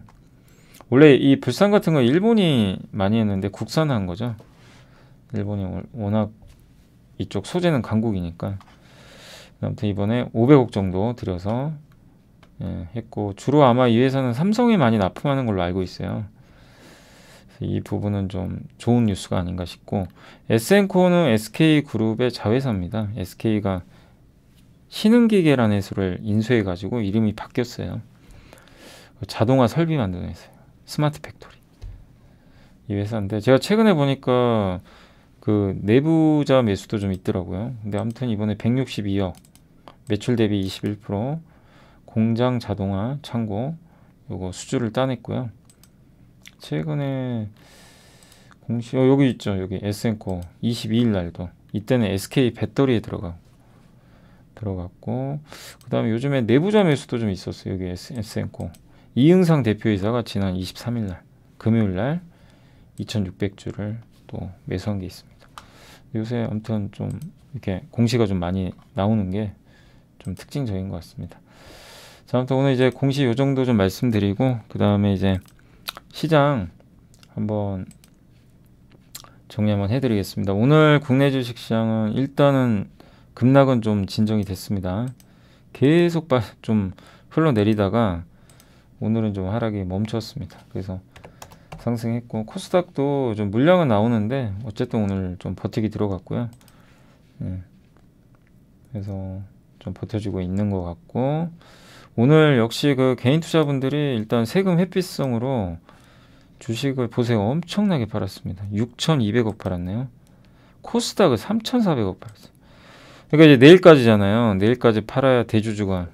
원래 이 불상 같은 거 일본이 많이 했는데 국산한 거죠. 일본이 워낙 이쪽 소재는 강국이니까. 아무튼 이번에 500억 정도 들여서 예, 했고 주로 아마 이 회사는 삼성이 많이 납품하는 걸로 알고 있어요. 이 부분은 좀 좋은 뉴스가 아닌가 싶고 SN코는 SK그룹의 자회사입니다. SK가 신흥기계라는 회사를 인수해가지고 이름이 바뀌었어요. 자동화 설비 만드는 회사예요. 스마트 팩토리. 이 회사인데 제가 최근에 보니까 그 내부자 매수도 좀 있더라고요. 근데 아무튼 이번에 162억 매출 대비 21% 공장 자동화 창고 요거 수주를 따냈고요. 최근에 공시 어, 여기 있죠 여기 SN코 22일 날도 이때는 SK 배터리에 들어가고 들어갔고 그 다음에 요즘에 내부자 매수도 좀 있었어요. 여기 SN코 이응상 대표이사가 지난 23일날 금요일날 2600주를 또 매수한 게 있습니다. 요새 아무튼 좀 이렇게 공시가 좀 많이 나오는 게 좀 특징적인 것 같습니다. 자, 아무튼 오늘 이제 공시 요 정도 좀 말씀드리고 그 다음에 이제 시장 한번 정리 한번 해드리겠습니다. 오늘 국내 주식시장은 일단은 급락은 좀 진정이 됐습니다. 계속 좀 흘러내리다가 오늘은 좀 하락이 멈췄습니다. 그래서 상승했고 코스닥도 좀 물량은 나오는데 어쨌든 오늘 좀 버티기 들어갔고요. 네. 그래서 좀 버텨주고 있는 것 같고 오늘 역시 그 개인 투자분들이 일단 세금 회피성으로 주식을 보세요. 엄청나게 팔았습니다. 6,200억 팔았네요. 코스닥을 3,400억 팔았어요. 그러니까 이제 내일까지잖아요. 내일까지 팔아야 대주주가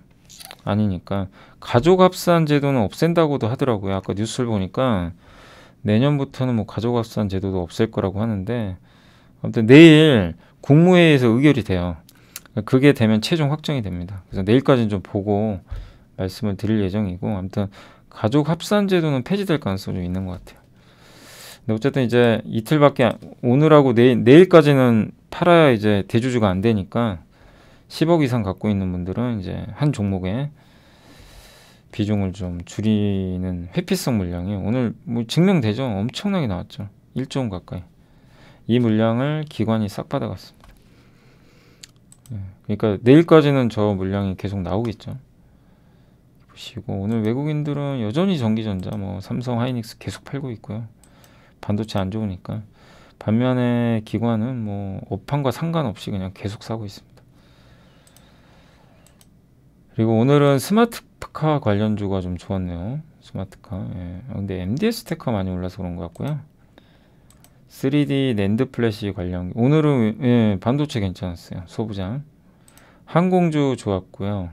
아니니까 가족합산 제도는 없앤다고도 하더라고요. 아까 뉴스를 보니까 내년부터는 뭐 가족합산 제도도 없앨 거라고 하는데 아무튼 내일 국무회의에서 의결이 돼요. 그게 되면 최종 확정이 됩니다. 그래서 내일까지는 좀 보고 말씀을 드릴 예정이고 아무튼 가족 합산 제도는 폐지될 가능성이 좀 있는 것 같아요. 근데 어쨌든 이제 이틀밖에 오늘하고 내일, 내일까지는 팔아야 이제 대주주가 안 되니까 10억 이상 갖고 있는 분들은 이제 한 종목에 비중을 좀 줄이는 회피성 물량이 오늘 뭐 증명되죠. 엄청나게 나왔죠. 1조 원 가까이. 이 물량을 기관이 싹 받아갔습니다. 예, 그러니까 내일까지는 저 물량이 계속 나오겠죠. 보시고 오늘 외국인들은 여전히 전기전자 뭐 삼성 하이닉스 계속 팔고 있고요. 반도체 안 좋으니까. 반면에 기관은 뭐 업황과 상관없이 그냥 계속 사고 있습니다. 그리고 오늘은 스마트카 관련주가 좀 좋았네요. 스마트카. 예. 아, 근데 MDS 테크가 많이 올라서 그런 것 같고요. 3D 랜드 플래시 관련 오늘은 예, 반도체 괜찮았어요. 소부장. 항공주 좋았고요.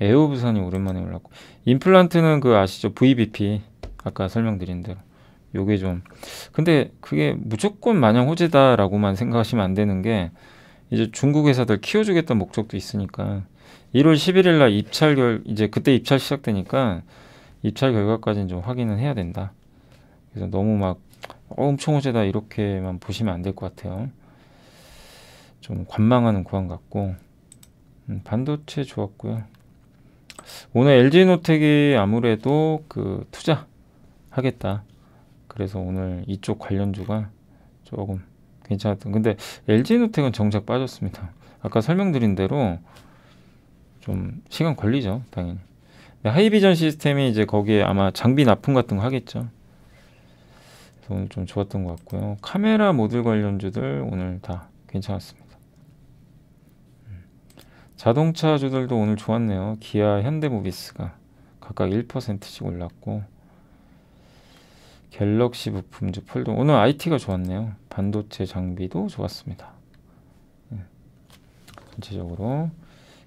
에어부산이 오랜만에 올랐고 임플란트는 그 아시죠? VBP 아까 설명드린 대로 요게 좀 근데 그게 무조건 마냥 호재다라고만 생각하시면 안 되는 게 이제 중국 회사들 키워주겠다는 목적도 있으니까 1월 11일 날 입찰 결 이제 그때 입찰 시작되니까 입찰 결과까지는 좀 확인은 해야 된다. 그래서 너무 막 어, 엄청 호재다 이렇게만 보시면 안 될 것 같아요. 좀 관망하는 구간 같고 음, 반도체 좋았고요. 오늘 LG노텍이 아무래도 그 투자 하겠다. 그래서 오늘 이쪽 관련주가 조금 괜찮았던 근데 LG노텍은 정작 빠졌습니다 아까 설명드린 대로 좀 시간 걸리죠 당연히 하이비전 시스템이 이제 거기에 아마 장비 납품 같은 거 하겠죠 오늘 좀 좋았던 것 같고요 카메라 모듈 관련주들 오늘 다 괜찮았습니다 음. 자동차주들도 오늘 좋았네요 기아 현대모비스가 각각 1%씩 올랐고 갤럭시 부품즈 폴더 오늘 IT가 좋았네요. 반도체 장비도 좋았습니다. 음. 전체적으로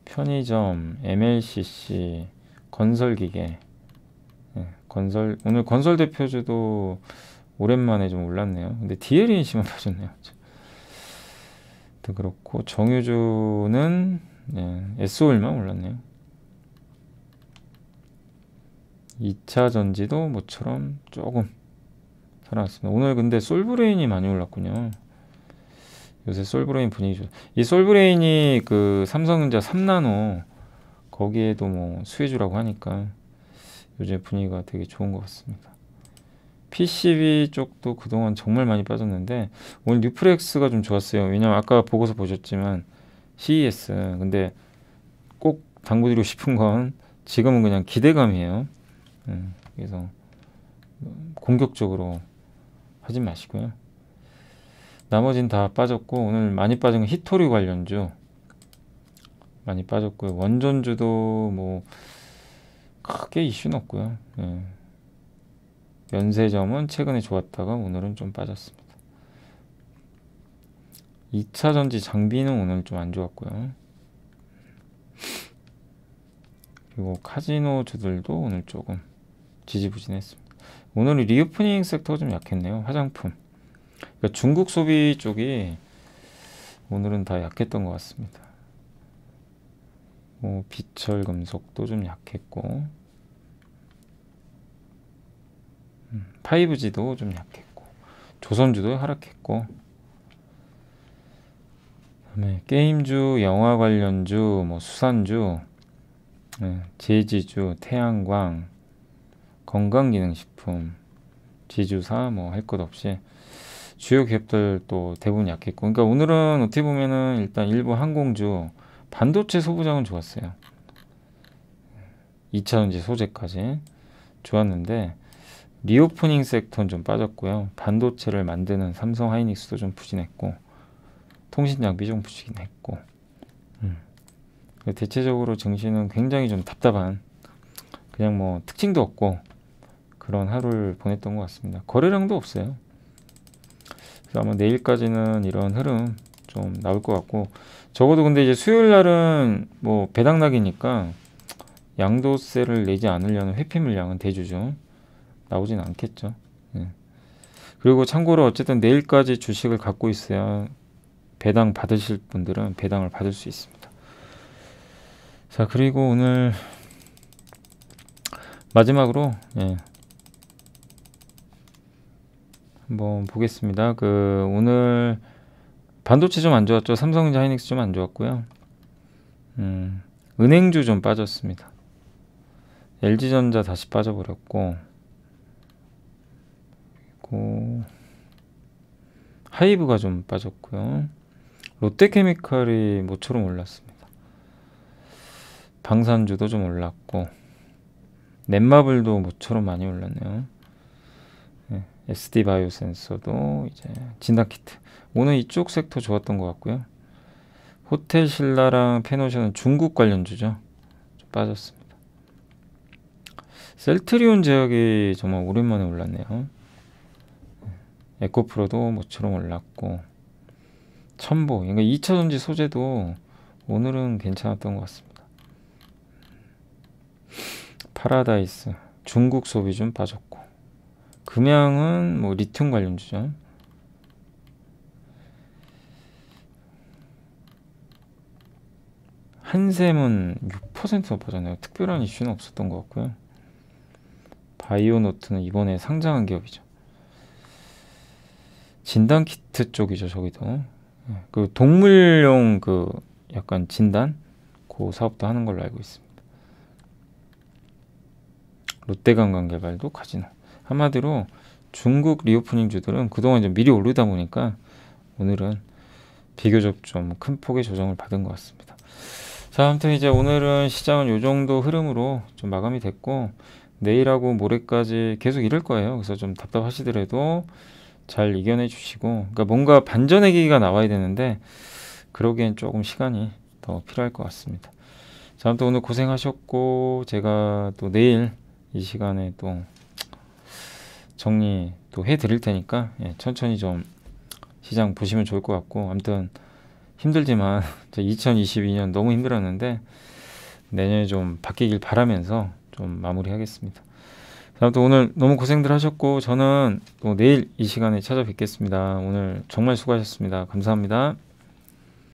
편의점, MLCC, 건설기계 예, 건설 오늘 건설 대표주도 오랜만에 좀 올랐네요. 근데 DLNC만 빠졌네요. 또 그렇고 정유주는 네, 예, SO일만 올랐네요. 2차 전지도 모처럼 조금 살아왔습니다. 오늘 근데 솔브레인이 많이 올랐군요. 요새 솔브레인 분위기 좋. 이 솔브레인이 그 삼성전자 3나노 거기에도 뭐 수혜주라고 하니까 요즘 분위기가 되게 좋은 것 같습니다. PCB 쪽도 그동안 정말 많이 빠졌는데 오늘 뉴프렉스가 좀 좋았어요. 왜냐면 아까 보고서 보셨지만 CES 근데 꼭 당부드리고 싶은 건 지금은 그냥 기대감이에요. 음, 그래서 공격적으로 하지 마시고요. 나머진 다 빠졌고 오늘 많이 빠진 건 히토류 관련주 많이 빠졌고요. 원전주도 뭐 크게 이슈는 없고요. 예. 면세점은 최근에 좋았다가 오늘은 좀 빠졌습니다. 2차전지 장비는 오늘 좀 안 좋았고요. 그리고 카지노주들도 오늘 조금 지지부진했습니다. 오늘 리오프닝 섹터가 좀 약했네요. 화장품. 그러니까 중국 소비 쪽이 오늘은 다 약했던 것 같습니다. 뭐 비철 금속도 좀 약했고 5G도 음, 좀 약했고 조선주도 하락했고 그다음에 게임주, 영화 관련주, 뭐 수산주, 네, 제지주, 태양광, 건강기능식품 지주사 뭐 할 것 없이 주요 기업들 또 대부분 약했고 그러니까 오늘은 어떻게 보면은 일단 일부 항공주 반도체 소부장은 좋았어요 2차전지 소재까지 좋았는데 리오프닝 섹터는 좀 빠졌고요 반도체를 만드는 삼성 하이닉스도 좀 부진했고 통신장비 좀 부진했고 음. 대체적으로 정신은 굉장히 좀 답답한 그냥 뭐 특징도 없고 그런 하루를 보냈던 것 같습니다. 거래량도 없어요. 그래서 아마 내일까지는 이런 흐름 좀 나올 것 같고 적어도 근데 이제 수요일 날은 뭐 배당락이니까 양도세를 내지 않으려는 회피 물량은 대주죠. 나오진 않겠죠. 예. 그리고 참고로 어쨌든 내일까지 주식을 갖고 있어야 배당 받으실 분들은 배당을 받을 수 있습니다. 자 그리고 오늘 마지막으로 예, 한번 뭐 보겠습니다. 그 오늘 반도체 좀 안 좋았죠. 삼성전자 하이닉스 좀 안 좋았고요. 음, 은행주 좀 빠졌습니다. LG전자 다시 빠져버렸고 그리고 하이브가 좀 빠졌고요. 롯데케미칼이 모처럼 올랐습니다. 방산주도 좀 올랐고 넷마블도 모처럼 많이 올랐네요. SD 바이오 센서도 이제 진단 키트. 오늘 이쪽 섹터 좋았던 것 같고요. 호텔 신라랑 페노션은 중국 관련주죠. 좀 빠졌습니다. 셀트리온 제약이 정말 오랜만에 올랐네요. 네. 에코프로도 모처럼 올랐고 첨보, 그러니까 2차전지 소재도 오늘은 괜찮았던 것 같습니다. 파라다이스, 중국 소비 좀 빠졌고 금양은 뭐 리튬 관련주죠. 한샘은 6% 높아졌네요. 특별한 이슈는 없었던 것 같고요. 바이오노트는 이번에 상장한 기업이죠. 진단키트 쪽이죠, 저기도. 예, 그 동물용 그 약간 진단? 그 사업도 하는 걸로 알고 있습니다. 롯데관광개발도 카지노. 한마디로 중국 리오프닝 주들은 그동안 좀 미리 오르다 보니까 오늘은 비교적 좀 큰 폭의 조정을 받은 것 같습니다. 자, 아무튼 이제 오늘은 시장은 요 정도 흐름으로 좀 마감이 됐고 내일하고 모레까지 계속 이럴 거예요. 그래서 좀 답답하시더라도 잘 이겨내 주시고 그러니까 뭔가 반전의 기기가 나와야 되는데 그러기엔 조금 시간이 더 필요할 것 같습니다. 자, 아무튼 오늘 고생하셨고 제가 또 내일 이 시간에 또 정리 또 해드릴 테니까 예, 천천히 좀 시장 보시면 좋을 것 같고 아무튼 힘들지만 2022년 *laughs* 너무 힘들었는데 내년에 좀 바뀌길 바라면서 좀 마무리하겠습니다. 아무튼 오늘 너무 고생들 하셨고 저는 또 내일 이 시간에 찾아뵙겠습니다. 오늘 정말 수고하셨습니다. 감사합니다.